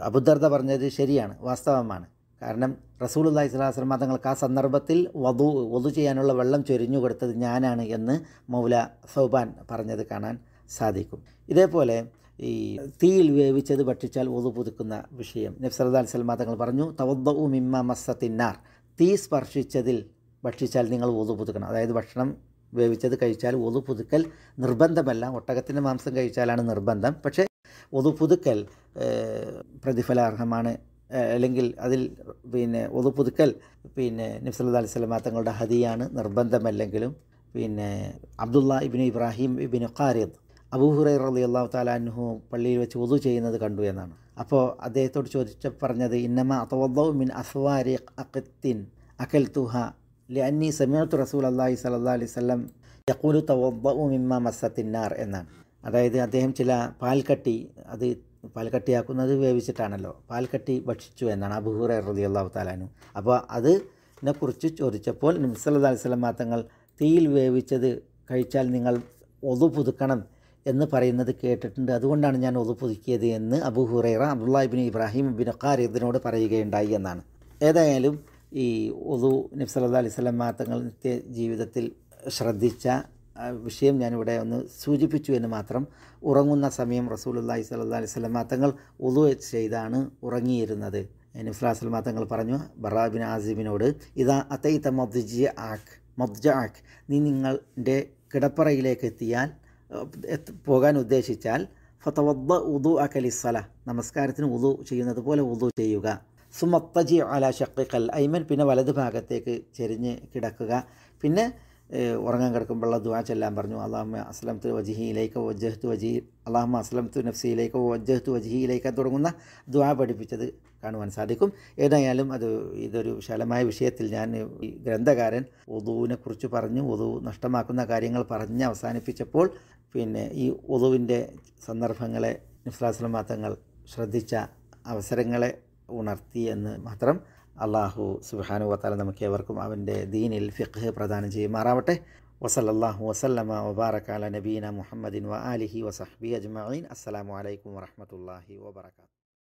അബുദർദ പറഞ്ഞത് ശരിയാണ് വാസ്തവമാണ് കാരണം റസൂൽ അള്ളഹി സ്വലാസ്ലം തങ്ങൾക്ക് ആ സന്ദർഭത്തിൽ വധു വധു ചെയ്യാനുള്ള വെള്ളം ചൊരിഞ്ഞു കൊടുത്തത് ഞാനാണ് എന്ന് മൗല സൗബാൻ പറഞ്ഞത് കാണാൻ സാധിക്കും ഇതേപോലെ ഈ തീയിൽ വേവിച്ചത് ഭക്ഷിച്ചാൽ ഒതു പുതുക്കുന്ന വിഷയം നബ്സല്ലാ അലിസ്ലമാ തങ്ങൾ പറഞ്ഞു തവദ്ദു മിമ്മ മസ്സത്തിന്നാർ തീ സ്പർശിച്ചതിൽ ഭക്ഷിച്ചാൽ നിങ്ങൾ ഒതു പുതുക്കണം അതായത് ഭക്ഷണം വേവിച്ചത് കഴിച്ചാൽ ഒതു പുതുക്കൽ നിർബന്ധമല്ല ഒട്ടകത്തിൻ്റെ മാംസം കഴിച്ചാലാണ് നിർബന്ധം പക്ഷേ ഒതു പുതുക്കൽ പ്രതിഫലാർഹമാണ് അല്ലെങ്കിൽ അതിൽ പിന്നെ ഒതു പുതുക്കൽ പിന്നെ നബ്സല്ലാ അലിസ്ലമ തങ്ങളുടെ ഹദിയാണ് നിർബന്ധമല്ലെങ്കിലും പിന്നെ അബ്ദുള്ള ഇബിന് ഇബ്രാഹിം ഇബിന് ഖാരിദ് അബൂഹുറൈ റലി അള്ളാഹു താലാഹു പള്ളിയിൽ വെച്ച് ഒതു ചെയ്യുന്നത് കണ്ടു എന്നാണ് അപ്പോൾ അദ്ദേഹത്തോട് ചോദിച്ച പറഞ്ഞത് ഇന്നമ അതവദ്ദോ മിൻ അസ്വാരി അഖത്തിൻ അഖൽ തുഹ ലി സമീഅത്തു റസൂൽ അള്ളാഹി സലഹ് അലൈവല്ലം യക്കൂലു തവദ്ദോ മിമ്മ മസത്തിന്നാർ എന്നാണ് അതായത് അദ്ദേഹം ചില പാൽക്കട്ടി അത് പാൽക്കട്ടിയാക്കുന്നത് വേവിച്ചിട്ടാണല്ലോ പാൽക്കട്ടി ഭക്ഷിച്ചു എന്നാണ് അബുഹൂർ റതി അള്ളാഹു താലാനു അപ്പോൾ അതിനെ കുറിച്ച് ചോദിച്ചപ്പോൾ നിംസല്ലാ അലിസ്ലാം തങ്ങൾ തീയിൽ വേവിച്ചത് കഴിച്ചാൽ നിങ്ങൾ ഒതു പുതുക്കണം എന്ന് പറയുന്നത് കേട്ടിട്ടുണ്ട് അതുകൊണ്ടാണ് ഞാൻ ഒതു പുതുക്കിയത് എന്ന് അബു ഹുറൈറ അബ്ദുല്ലാഹിബിൻ ഇബ്രാഹിം ബിൻ ഖാരിദിനോട് പറയുകയുണ്ടായി എന്നാണ് ഏതായാലും ഈ ഒതു നബ്സല്ലാ അലൈഹി സ്വലം തങ്ങളുടെ ജീവിതത്തിൽ ശ്രദ്ധിച്ച വിഷയം ഞാനിവിടെ ഒന്ന് സൂചിപ്പിച്ചു എന്ന് മാത്രം ഉറങ്ങുന്ന സമയം റസൂലുല്ലാഹി സ്വല്ലാ അലൈഹി സ്വലമ തങ്ങൾ ഉളു ചെയ്താണ് ഉറങ്ങിയിരുന്നത് നിഫ്ലാസൽ തങ്ങൾ പറഞ്ഞു ബറാബിൻ ആസിമിനോട് ഇതാ അതൈ മൊബ്ജി ആഖ് മൊബ്ജ ആഖ് നീ നിങ്ങളുടെ കിടപ്പറയിലേക്ക് എത്തിയാൽ പോകാൻ ഉദ്ദേശിച്ചാൽ ഫതവദ്ദ ഉദു സ്വല നമസ്കാരത്തിന് ഉദു ചെയ്യുന്നത് പോലെ ഉദു ചെയ്യുക സുമത്തജി അല ഷക്കൽ ഐമൻ പിന്നെ ഭാഗത്തേക്ക് ചെരിഞ്ഞ് കിടക്കുക പിന്നെ ഉറങ്ങാൻ കിടക്കുമ്പോഴുള്ള ദുവാ ചെല്ലാൻ പറഞ്ഞു അള്ളാഹ്മ അസ്ലംത്ത് വജിഹി ഇലൈക്ക വജ്ജഹത്ത് വജി അള്ളാഹ്മ അസ്ലംത്ത് നഫ്സി വജ്ജഹത്ത് വജിഹി ഇലൈക്ക തുടങ്ങുന്ന ദ്വാ പഠിപ്പിച്ചത് കാണുവാൻ സാധിക്കും ഏതായാലും അത് ഇതൊരു വിശാലമായ വിഷയത്തിൽ ഞാൻ ഈ ഗ്രന്ഥകാരൻ ഒതുവിനെക്കുറിച്ച് പറഞ്ഞു ഒതു നഷ്ടമാക്കുന്ന കാര്യങ്ങൾ പറഞ്ഞ് അവസാനിപ്പിച്ചപ്പോൾ പിന്നെ ഈ ഒതുവിൻ്റെ സന്ദർഭങ്ങളെ മാത്രങ്ങൾ ശ്രദ്ധിച്ച അവസരങ്ങളെ ഉണർത്തി എന്ന് മാത്രം അള്ളാഹു സുബാനു വത്താല നമുക്ക് ഏവർക്കും അവൻ്റെ ദീനിൽ ഫിഖ് പ്രദാനം ചെയ്യുമാറാവട്ടെ വസല്ലാഹു വസല്ലമ വബാറക്കാല നബീന മുഹമ്മദിൻ വ ആലിഹി വസഹബി അജ്മീൻ അസ്സലാമു അലൈക്കും വറഹമത്തല്ലാഹി വബർക്കാത്തു